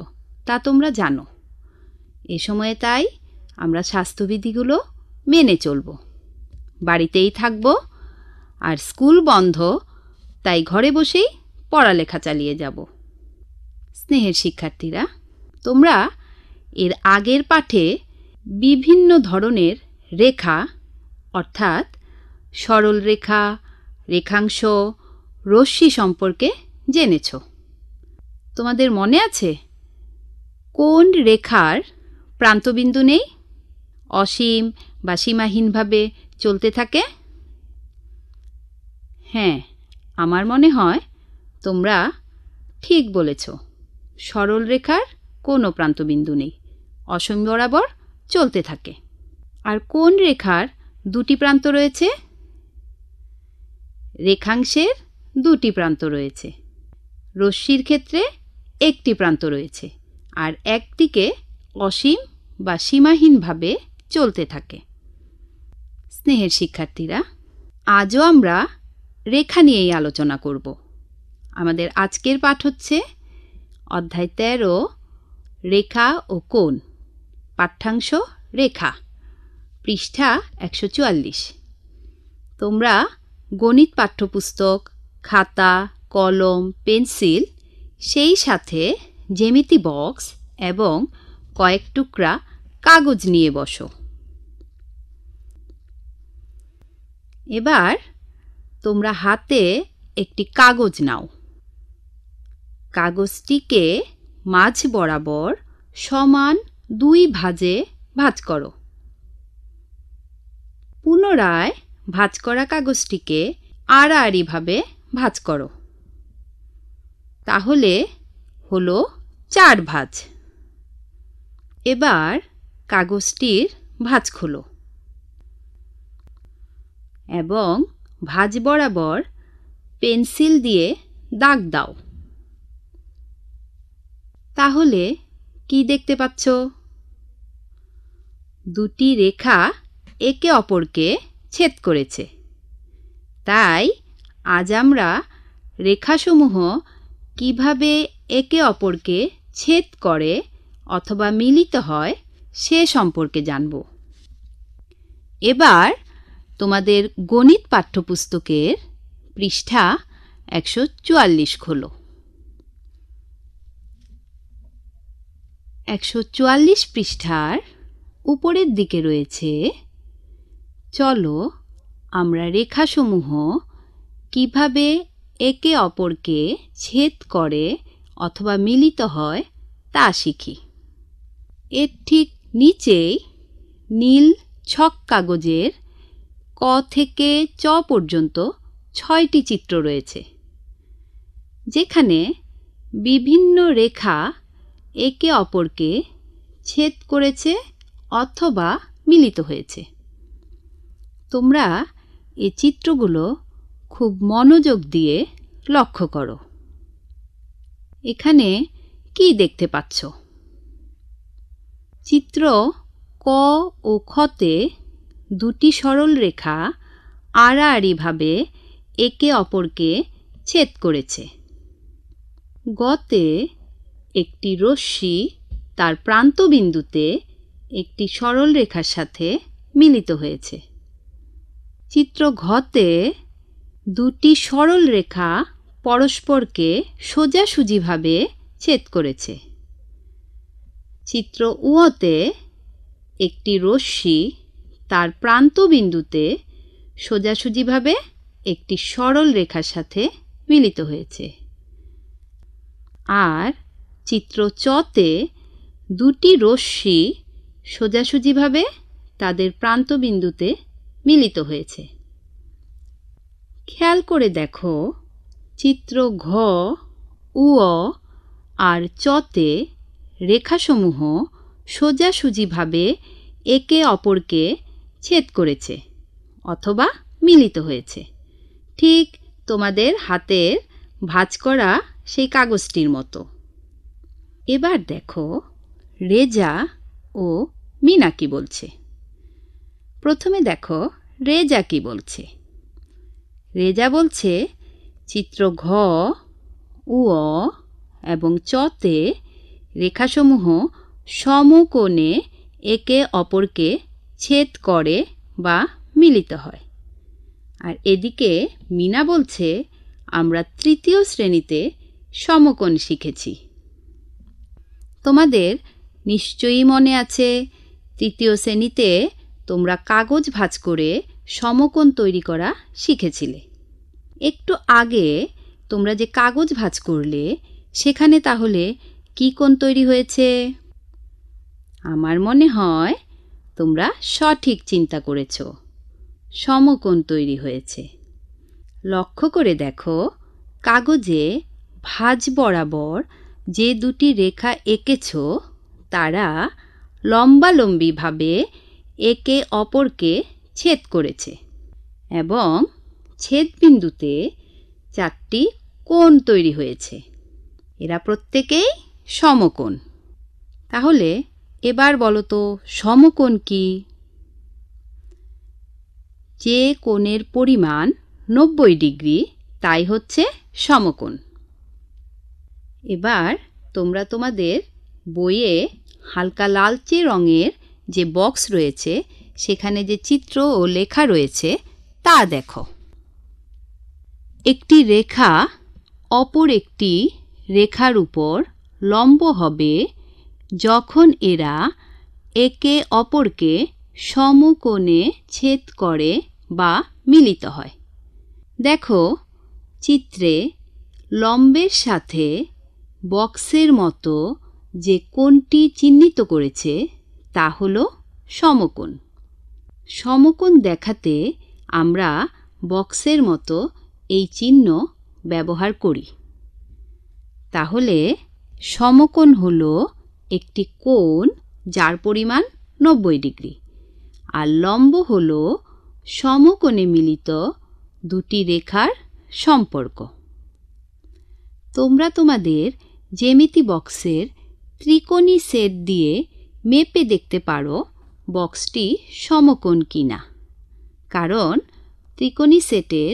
তা তোমরা জানো এ সময়ে তাই আমরা স্বাস্থ্যবিধিগুলো মেনে চলব বাড়িতেই থাকব আর স্কুল বন্ধ তাই ঘরে বসেই পড়ালেখা চালিয়ে যাব স্নেহের শিক্ষার্থীরা তোমরা এর আগের পাঠে বিভিন্ন ধরনের রেখা অর্থাৎ সরল রেখা রেখাংশ রশ্মি সম্পর্কে জেনেছ তোমাদের মনে আছে কোন রেখার প্রান্তবিন্দু নেই অসীম বা সীমাহীনভাবে চলতে থাকে হ্যাঁ আমার মনে হয় তোমরা ঠিক বলেছ সরল রেখার কোনো প্রান্তবিন্দু নেই অসম বরাবর চলতে থাকে আর কোন রেখার দুটি প্রান্ত রয়েছে রেখাংশের দুটি প্রান্ত রয়েছে রশ্মির ক্ষেত্রে একটি প্রান্ত রয়েছে আর একদিকে অসীম বা সীমাহীনভাবে চলতে থাকে স্নেহের শিক্ষার্থীরা আজও আমরা রেখা নিয়েই আলোচনা করব আমাদের আজকের পাঠ হচ্ছে অধ্যায় তেরো রেখা ও কোণ পাঠ্যাংশ রেখা পৃষ্ঠা একশো চুয়াল্লিশ তোমরা গণিত পাঠ্যপুস্তক খাতা কলম পেন্সিল সেই সাথে জেমিতি বক্স এবং কয়েক টুকরা কাগজ নিয়ে বসো এবার তোমরা হাতে একটি কাগজ নাও কাগজটিকে মাঝ বরাবর সমান দুই ভাজে ভাজ করো পুনরায় ভাজ করা কাগজটিকে আড়াআড়িভাবে ভাজ করো তাহলে হলো চার ভাজ এবার কাগজটির ভাজ খোলো এবং ভাজ বরাবর পেন্সিল দিয়ে দাগ দাও তাহলে কি দেখতে পাচ্ছ দুটি রেখা একে অপরকে ছেদ করেছে তাই আজ আমরা রেখাসমূহ কিভাবে একে অপরকে ছেদ করে অথবা মিলিত হয় সে সম্পর্কে জানব এবার তোমাদের গণিত পাঠ্যপুস্তকের পৃষ্ঠা একশো চুয়াল্লিশ খোলো একশো চুয়াল্লিশ পৃষ্ঠার উপরের দিকে রয়েছে চলো আমরা রেখাসমূহ কিভাবে একে অপরকে ছেদ করে অথবা মিলিত হয় তা শিখি এর ঠিক নিচেই নীল ছক কাগজের ক থেকে চ পর্যন্ত ছয়টি চিত্র রয়েছে যেখানে বিভিন্ন রেখা একে অপরকে ছেদ করেছে অথবা মিলিত হয়েছে তোমরা এই চিত্রগুলো খুব মনোযোগ দিয়ে লক্ষ্য করো এখানে কি দেখতে পাচ্ছ চিত্র ক ও খতে দুটি সরল রেখা আড়াআড়িভাবে একে অপরকে ছেদ করেছে গতে একটি রশ্মি তার প্রান্তবিন্দুতে একটি সরল রেখার সাথে মিলিত হয়েছে চিত্র ঘতে দুটি সরল রেখা পরস্পরকে সোজাসুজিভাবে ছেদ করেছে চিত্র উয়তে একটি রশ্মি তার প্রান্তবিন্দুতে সোজাসুজিভাবে একটি সরল রেখার সাথে মিলিত হয়েছে আর চিত্র চতে দুটি রশ্মি সোজাসুজিভাবে তাদের প্রান্তবিন্দুতে মিলিত হয়েছে খেয়াল করে দেখো চিত্র ঘ উ আর চতে রেখাসমূহ সোজাসুজিভাবে একে অপরকে ছেদ করেছে অথবা মিলিত হয়েছে ঠিক তোমাদের হাতের ভাঁজ করা সেই কাগজটির মতো এবার দেখো রেজা ও মিনা কি বলছে প্রথমে দেখো রেজা কি বলছে রেজা বলছে চিত্র ঘ উ এবং চতে রেখাসমূহ সমকোণে একে অপরকে ছেদ করে বা মিলিত হয় আর এদিকে মিনা বলছে আমরা তৃতীয় শ্রেণীতে সমকোণ শিখেছি তোমাদের নিশ্চয়ই মনে আছে তৃতীয় শ্রেণীতে তোমরা কাগজ ভাঁজ করে সমকোণ তৈরি করা শিখেছিলে একটু আগে তোমরা যে কাগজ ভাঁজ করলে সেখানে তাহলে কি কোণ তৈরি হয়েছে আমার মনে হয় তোমরা সঠিক চিন্তা করেছ সমকোণ তৈরি হয়েছে লক্ষ্য করে দেখো কাগজে ভাঁজ বরাবর যে দুটি রেখা এঁকেছ তারা লম্বালম্বিভাবে একে অপরকে ছেদ করেছে এবং ছেদবিন্দুতে চারটি কোণ তৈরি হয়েছে এরা প্রত্যেকেই সমকোণ তাহলে এবার বলো তো সমকোণ কি যে কোণের পরিমাণ নব্বই ডিগ্রি তাই হচ্ছে সমকোণ এবার তোমরা তোমাদের বইয়ে হালকা লালচে রঙের যে বক্স রয়েছে সেখানে যে চিত্র ও লেখা রয়েছে তা দেখো একটি রেখা অপর একটি রেখার উপর লম্ব হবে যখন এরা একে অপরকে সমকোণে ছেদ করে বা মিলিত হয় দেখো চিত্রে লম্বের সাথে বক্সের মতো যে কোণটি চিহ্নিত করেছে তা হল সমকোণ সমকোণ দেখাতে আমরা বক্সের মতো এই চিহ্ন ব্যবহার করি তাহলে সমকোণ হল একটি কোণ যার পরিমাণ নব্বই ডিগ্রি আর লম্ব হল সমকোণে মিলিত দুটি রেখার সম্পর্ক তোমরা তোমাদের জেমিতি বক্সের ত্রিকোণী সেট দিয়ে মেপে দেখতে পারো বক্সটি সমকোণ কিনা কারণ ত্রিকোণী সেটের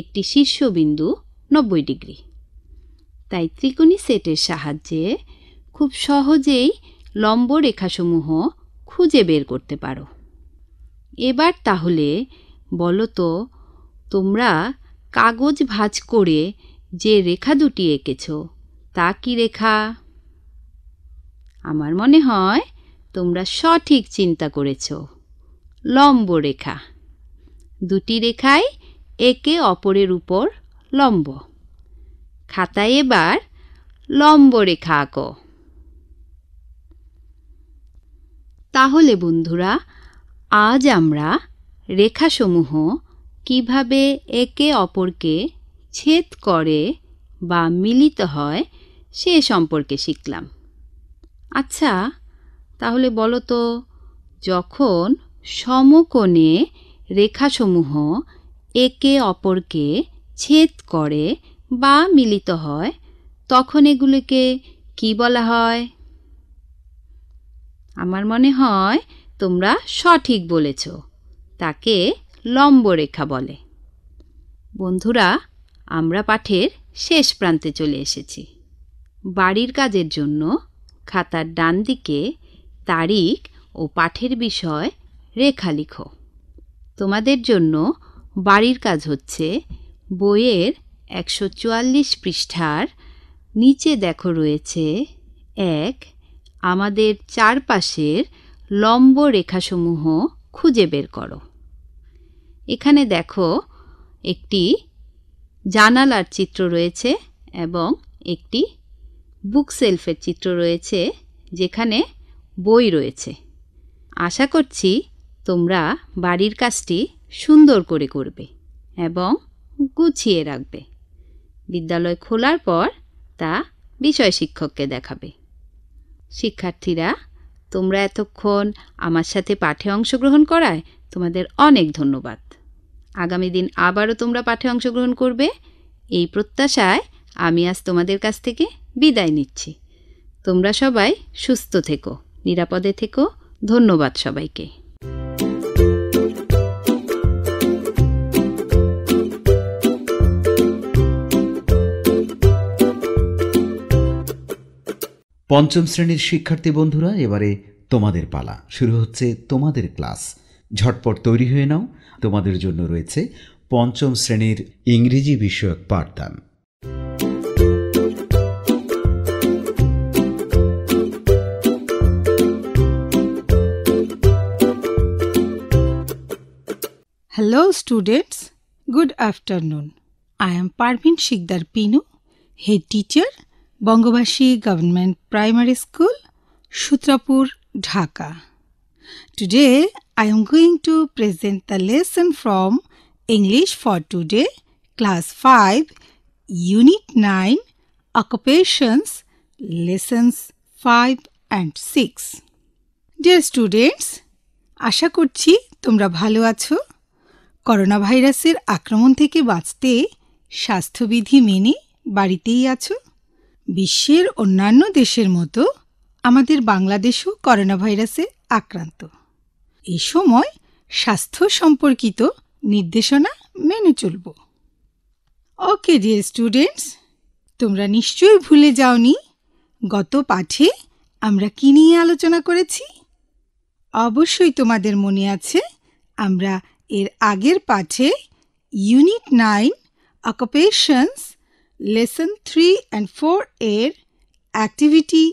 একটি শীর্ষবিন্দু নব্বই ডিগ্রি তাই ত্রিকোণী সেটের সাহায্যে খুব সহজেই লম্ব রেখাসমূহ খুঁজে বের করতে পারো এবার তাহলে বলো তো তোমরা কাগজ ভাঁজ করে যে রেখা দুটি এঁকেছো তা কি রেখা আমার মনে হয় তোমরা সঠিক চিন্তা করেছ লম্ব রেখা দুটি রেখাই একে অপরের উপর লম্ব খাতায় এবার লম্ব রেখা আঁক তাহলে বন্ধুরা আজ আমরা রেখাসমূহ কিভাবে একে অপরকে ছেদ করে বা মিলিত হয় সে সম্পর্কে শিখলাম আচ্ছা তাহলে বলো তো যখন সমকোণে রেখাসমূহ একে অপরকে ছেদ করে বা মিলিত হয় তখন এগুলিকে কি বলা হয় আমার মনে হয় তোমরা সঠিক বলেছ তাকে লম্বরেখা বলে বন্ধুরা আমরা পাঠের শেষ প্রান্তে চলে এসেছি বাড়ির কাজের জন্য খাতার ডান দিকে তারিখ ও পাঠের বিষয় রেখা লিখো তোমাদের জন্য বাড়ির কাজ হচ্ছে বইয়ের একশো চুয়াল্লিশ পৃষ্ঠার নিচে দেখো রয়েছে এক আমাদের চারপাশের লম্ব রেখাসমূহ খুঁজে বের করো এখানে দেখো একটি জানালার চিত্র রয়েছে এবং একটি বুক সেলফের চিত্র রয়েছে যেখানে বই রয়েছে আশা করছি তোমরা বাড়ির কাজটি সুন্দর করে করবে এবং গুছিয়ে রাখবে বিদ্যালয় খোলার পর তা বিষয় শিক্ষককে দেখাবে শিক্ষার্থীরা তোমরা এতক্ষণ আমার সাথে পাঠে অংশগ্রহণ করায় তোমাদের অনেক ধন্যবাদ আগামী দিন আবারও তোমরা পাঠে অংশগ্রহণ করবে এই প্রত্যাশায় আমি আজ তোমাদের কাছ থেকে বিদায় নিচ্ছি তোমরা সবাই সুস্থ থেকো নিরাপদে থেকো ধন্যবাদ সবাইকে পঞ্চম শ্রেণীর শিক্ষার্থী বন্ধুরা এবারে তোমাদের পালা শুরু হচ্ছে তোমাদের ক্লাস ঝটপট তৈরি হয়ে নাও তোমাদের জন্য রয়েছে পঞ্চম শ্রেণীর ইংরেজি বিষয়ক পাঠদান Hello students, good afternoon. I am Parvin Shikdar Pinu, head teacher, Bangabashi Government Primary School, Shutrapur, Dhaka. Today I am going to present the lesson from English for Today, Class 5, Unit 9, Occupations, Lessons 5 and 6. Dear students, আশা করছি তোমরা ভালো আছো করোনা ভাইরাসের আক্রমণ থেকে বাঁচতে স্বাস্থ্যবিধি মেনে বাড়িতেই আছো বিশ্বের অন্যান্য দেশের মতো আমাদের বাংলাদেশও করোনা ভাইরাসে আক্রান্ত এ সময় স্বাস্থ্য সম্পর্কিত নির্দেশনা মেনে চলব ওকে ডিয়ার স্টুডেন্টস তোমরা নিশ্চয়ই ভুলে যাওনি গত পাঠে আমরা কী নিয়ে আলোচনা করেছি অবশ্যই তোমাদের মনে আছে আমরা এর আগের পাঠে unit nine occupations lesson three and four এর অ্যাক্টিভিটি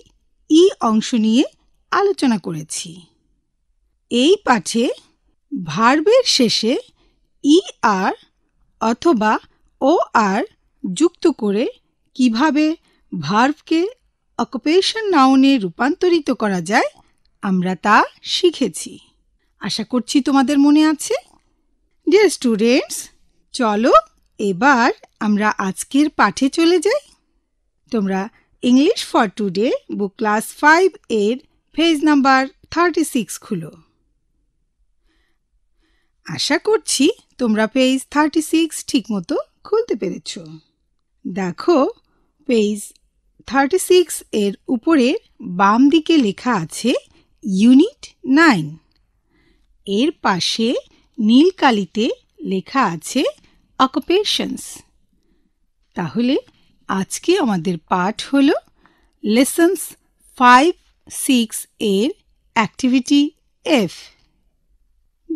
ই e অংশ নিয়ে আলোচনা করেছি এই পাঠে ভার্বের শেষে ই e আর অথবা ও আর যুক্ত করে কিভাবে ভার্ভকে অকুপেশন নাউনে রূপান্তরিত করা যায় আমরা তা শিখেছি আশা করছি তোমাদের মনে আছে ডিয়ার স্টুডেন্টস চলো এবার আমরা আজকের পাঠে চলে যাই তোমরা English for today book class five এর ফেজ নাম্বার থার্টি সিক্স খুলো আশা করছি তোমরা পেজ থার্টি সিক্স ঠিকমতো খুলতে পেরেছ দেখো পেজ থার্টি সিক্স এর উপরে বাম দিকে লেখা আছে ইউনিট নাইন এর পাশে নীলকালিতে লেখা আছে অকুপেশনস তাহলে আজকে আমাদের পাঠ হল লেসন্স ফাইভ সিক্স এর অ্যাক্টিভিটি এফ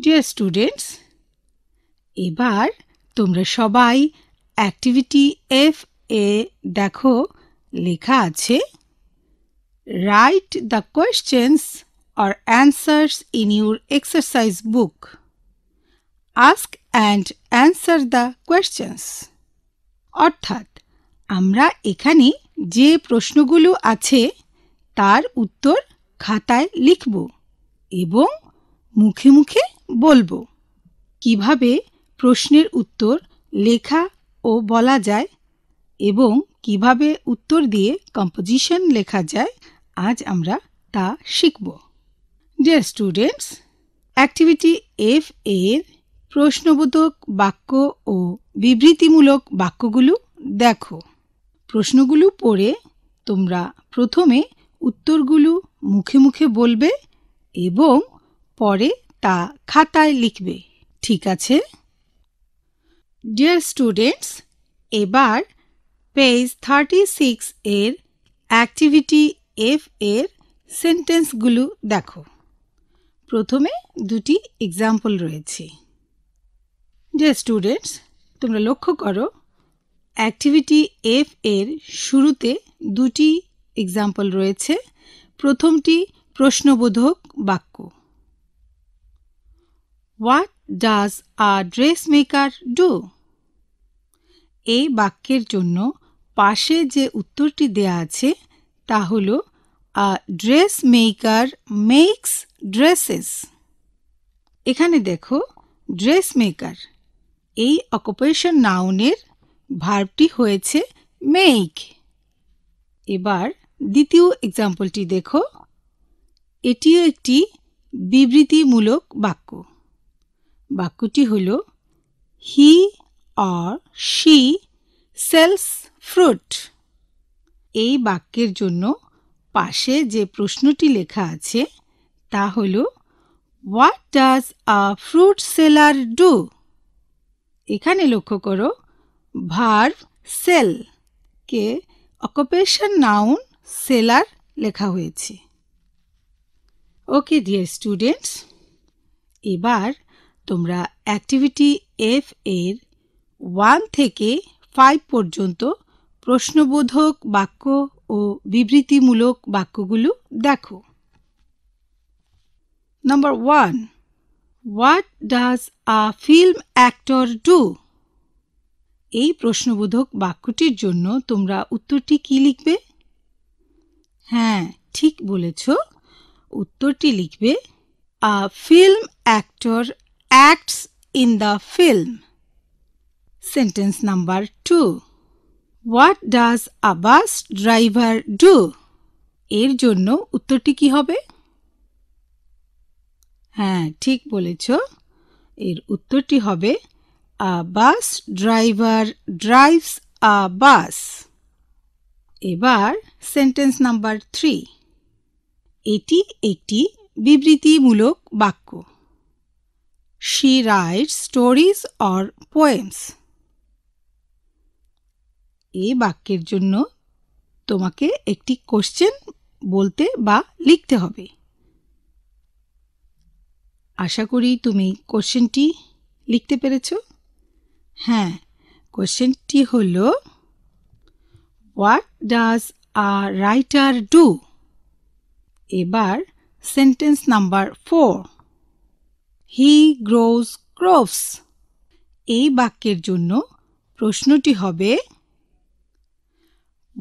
ডিয়ার স্টুডেন্টস এবার তোমরা সবাই অ্যাক্টিভিটি এফ এ দেখো লেখা আছে রাইট দ্য কোয়েশ্চেন্স আর answers in your exercise book ask and answer the questions অর্থাৎ আমরা এখানে যে প্রশ্নগুলো আছে তার উত্তর খাতায় লিখব এবং মুখে মুখে বলবো কিভাবে প্রশ্নের উত্তর লেখা ও বলা যায় এবং কিভাবে উত্তর দিয়ে কম্পোজিশন লেখা যায় আজ আমরা তা শিখব ডিয়ার স্টুডেন্টস অ্যাক্টিভিটি এফ এর প্রশ্নবোধক বাক্য ও বিবৃতিমূলক বাক্যগুলো দেখো প্রশ্নগুলো পড়ে তোমরা প্রথমে উত্তরগুলো মুখে মুখে বলবে এবং পরে তা খাতায় লিখবে ঠিক আছে ডিয়ার স্টুডেন্টস এবার পেজ থার্টি সিক্স এর অ্যাক্টিভিটি এফ এর সেন্টেন্সগুলো দেখো প্রথমে দুটি এক্সাম্পল রয়েছে ডিয়ার স্টুডেন্টস তোমরা লক্ষ্য করো অ্যাক্টিভিটি এফ এর শুরুতে দুটি এক্সাম্পল রয়েছে প্রথমটি প্রশ্নবোধক বাক্য what does a dress maker do এই বাক্যের জন্য পাশে যে উত্তরটি দেয়া আছে তা হল a dress maker makes dresses এখানে দেখো ড্রেস মেকার এই অকুপেশন নাউনের ভার্বটি হয়েছে মেক এবার দ্বিতীয় এক্সাম্পলটি দেখো এটিও একটি বিবৃতিমূলক বাক্য বাক্যটি হল he or she sells fruit এই বাক্যের জন্য পাশে যে প্রশ্নটি লেখা আছে তা হল what does a fruit seller do এখানে লক্ষ্য করো ভার্ভ সেল কে অকুপেশন নাউন সেলার লেখা হয়েছে ওকে ডিয়ার স্টুডেন্টস এবার তোমরা অ্যাক্টিভিটি এফ এর ওয়ান থেকে ফাইভ পর্যন্ত প্রশ্নবোধক বাক্য ও বিবৃতিমূলক বাক্যগুলো দেখো নম্বর one what does a film actor do এই প্রশ্নবোধক বাক্যটির জন্য তোমরা উত্তরটি কি লিখবে হ্যাঁ ঠিক বলেছ উত্তরটি লিখবে a film actor acts in the film sentence number two what does a bus driver do এর জন্য উত্তরটি কি হবে হ্যাঁ ঠিক বলেছ এর উত্তরটি হবে আ বাস ড্রাইভার ড্রাইভস আ বাস এবার সেন্টেন্স নাম্বার থ্রি এটি একটি বিবৃতিমূলক বাক্য she write stories or poems এই বাক্যের জন্য তোমাকে একটি কোশ্চেন বলতে বা লিখতে হবে আশা করি তুমি কোশ্চেনটি লিখতে পেরেছ হ্যাঁ কোশ্চেনটি হল what does a writer do এবার sentence number four he grows crops এই বাক্যের জন্য প্রশ্নটি হবে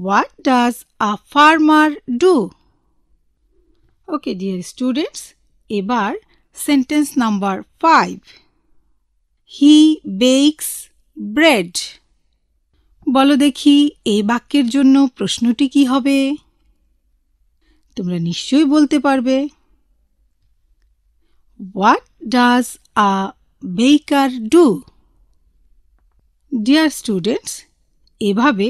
what does a farmer do okay dear students এবার sentence number five he bakes bread বলো দেখি এই বাক্যের জন্য প্রশ্নটি কি হবে তোমরা নিশ্চয়ই বলতে পারবে হোয়াট ডাজ আ বেকার ডু ডিয়ার স্টুডেন্টস এভাবে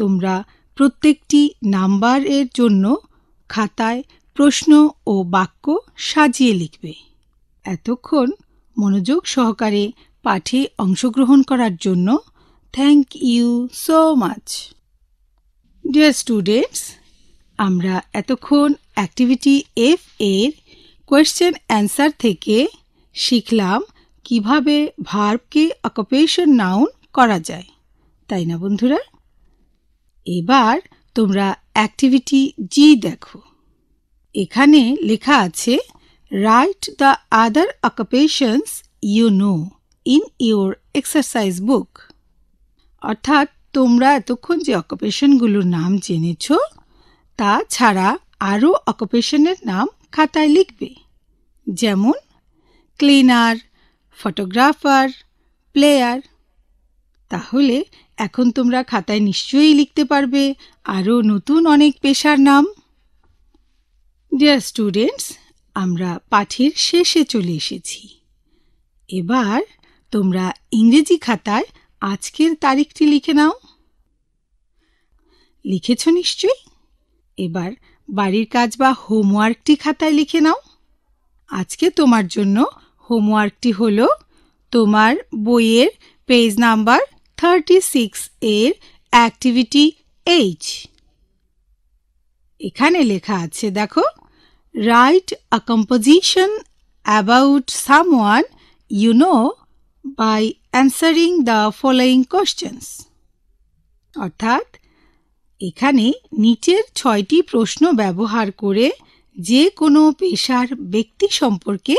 তোমরা প্রত্যেকটি নাম্বারের জন্য খাতায় প্রশ্ন ও বাক্য সাজিয়ে লিখবে এতক্ষণ মনোযোগ সহকারে পাঠে অংশগ্রহণ করার জন্য thank you so much dear students আমরা এতক্ষণ অ্যাক্টিভিটি এফ এর কোয়েশ্চেন অ্যান্সার থেকে শিখলাম কিভাবে ভার্বকে অকুপেশন নাউন করা যায় তাই না বন্ধুরা এবার তোমরা অ্যাক্টিভিটি জি দেখো এখানে লেখা আছে Write the other occupations you know in your exercise book. অর্থাৎ তোমরা এতক্ষণ যে অকুপেশনগুলোর নাম জেনেছ তা ছাড়া আরও অকুপেশনের নাম খাতায় লিখবে যেমন ক্লিনার ফটোগ্রাফার প্লেয়ার তাহলে এখন তোমরা খাতায় নিশ্চয়ই লিখতে পারবে আরও নতুন অনেক পেশার নাম ডিয়ার স্টুডেন্টস আমরা পাঠের শেষে চলে এসেছি এবার তোমরা ইংরেজি খাতায় আজকের তারিখটি লিখে নাও লিখেছ নিশ্চয়ই এবার বাড়ির কাজ বা হোমওয়ার্কটি খাতায় লিখে নাও আজকে তোমার জন্য হোমওয়ার্কটি হল তোমার বইয়ের পেজ নাম্বার থার্টি সিক্স এর অ্যাক্টিভিটি এইচ এখানে লেখা আছে দেখো write a composition about someone you know by answering the following questions অর্থাৎ এখানে নিচের ছয়টি প্রশ্ন ব্যবহার করে যে কোনো পেশার ব্যক্তি সম্পর্কে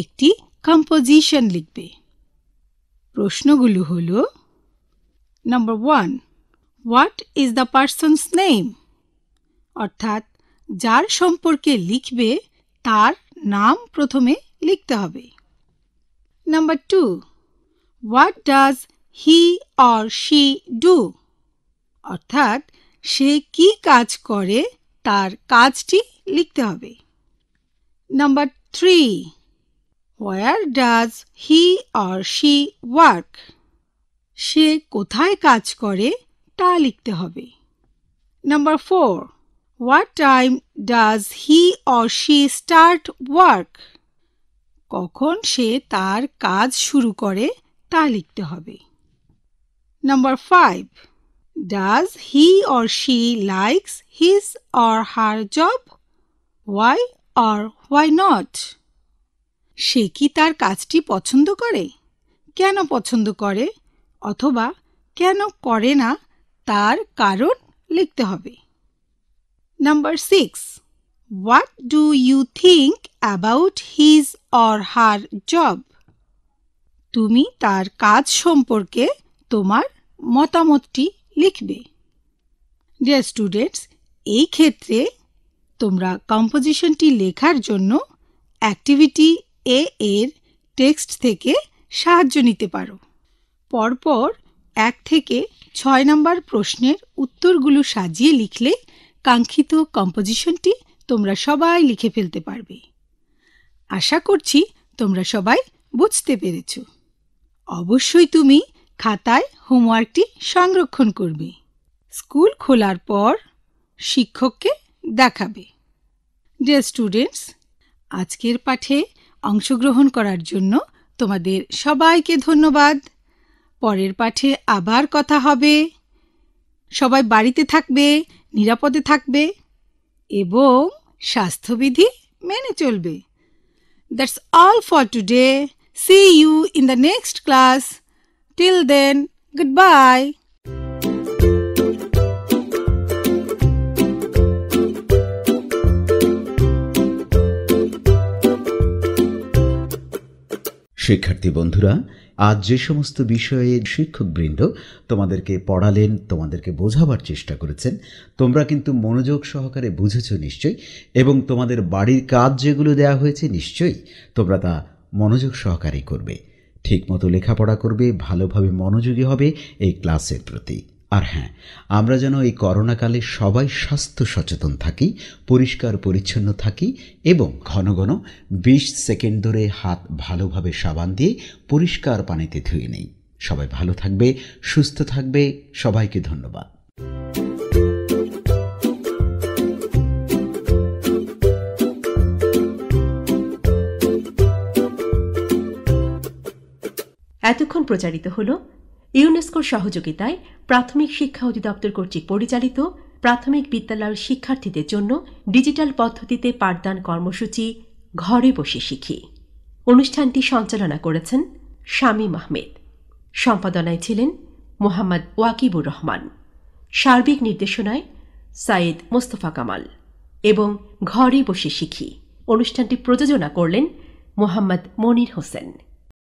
একটি কম্পোজিশন লিখবে প্রশ্নগুলো হল number one what is the person's name অর্থাৎ যার সম্পর্কে লিখবে তার নাম প্রথমে লিখতে হবে number two what does he or she do অর্থাৎ সে কি কাজ করে তার কাজটি লিখতে হবে number three where does he or she work সে কোথায় কাজ করে তা লিখতে হবে number four What time does he or she start work? কখন সে তার কাজ শুরু করে তা লিখতে হবে number five does he or she likes his or her job why or why not সে কি তার কাজটি পছন্দ করে কেন পছন্দ করে অথবা কেন করে না তার কারণ লিখতে হবে Number 6. What do you think about his or her job? তুমি তার কাজ সম্পর্কে তোমার মতামতটি লিখবে ডিয়ার স্টুডেন্টস এই ক্ষেত্রে তোমরা কম্পোজিশনটি লেখার জন্য অ্যাক্টিভিটি এ এর টেক্সট থেকে সাহায্য নিতে পারো পরপর এক থেকে ছয় নম্বর প্রশ্নের উত্তরগুলো সাজিয়ে লিখলে কাঙ্ক্ষিত কম্পোজিশনটি তোমরা সবাই লিখে ফেলতে পারবে আশা করছি তোমরা সবাই বুঝতে পেরেছ অবশ্যই তুমি খাতায় হোমওয়ার্কটি সংরক্ষণ করবে স্কুল খোলার পর শিক্ষককে দেখাবে ডে স্টুডেন্টস আজকের পাঠে অংশগ্রহণ করার জন্য তোমাদের সবাইকে ধন্যবাদ পরের পাঠে আবার কথা হবে সবাই বাড়িতে থাকবে নিরাপদে থাকবে এবং স্বাস্থ্যবিধি মেনে চলবে that's all for today see you in the next class till then good bye শিক্ষার্থী বন্ধুরা আজ যে সমস্ত বিষয়ে শিক্ষকবৃন্দ তোমাদেরকে পড়ালেন তোমাদেরকে বোঝাবার চেষ্টা করেছেন তোমরা কিন্তু মনোযোগ সহকারে বুঝেছ নিশ্চয়ই এবং তোমাদের বাড়ির কাজ যেগুলো দেওয়া হয়েছে নিশ্চয়ই তোমরা তা মনোযোগ সহকারে করবে ঠিকমতো লেখাপড়া করবে ভালোভাবে মনোযোগী হবে এই ক্লাসের প্রতি আর হ্যাঁ আমরা যেন এই করোনাকালে সবাই স্বাস্থ্য সচেতন থাকি পরিষ্কার পরিচ্ছন্ন থাকি এবং ঘন ঘন বিশ সেকেন্ড ধরে হাত ভালোভাবে সাবান দিয়ে পরিষ্কার পানিতে ধুয়ে নেই সবাই ভালো থাকবে সুস্থ থাকবে সবাইকে ধন্যবাদ এতক্ষণ প্রচারিত হলো ইউনেস্কোর সহযোগিতায় প্রাথমিক শিক্ষা অধিদপ্তর কর্তৃক পরিচালিত প্রাথমিক বিদ্যালয়ের শিক্ষার্থীদের জন্য ডিজিটাল পদ্ধতিতে পাঠদান কর্মসূচি ঘরে বসে শিখি অনুষ্ঠানটি সঞ্চালনা করেছেন শামীম আহমেদ সম্পাদনায় ছিলেন মোহাম্মদ ওয়াকিবুর রহমান সার্বিক নির্দেশনায় সাইদ মোস্তফা কামাল এবং ঘরে বসে শিখি অনুষ্ঠানটি প্রযোজনা করলেন মোহাম্মদ মনির হোসেন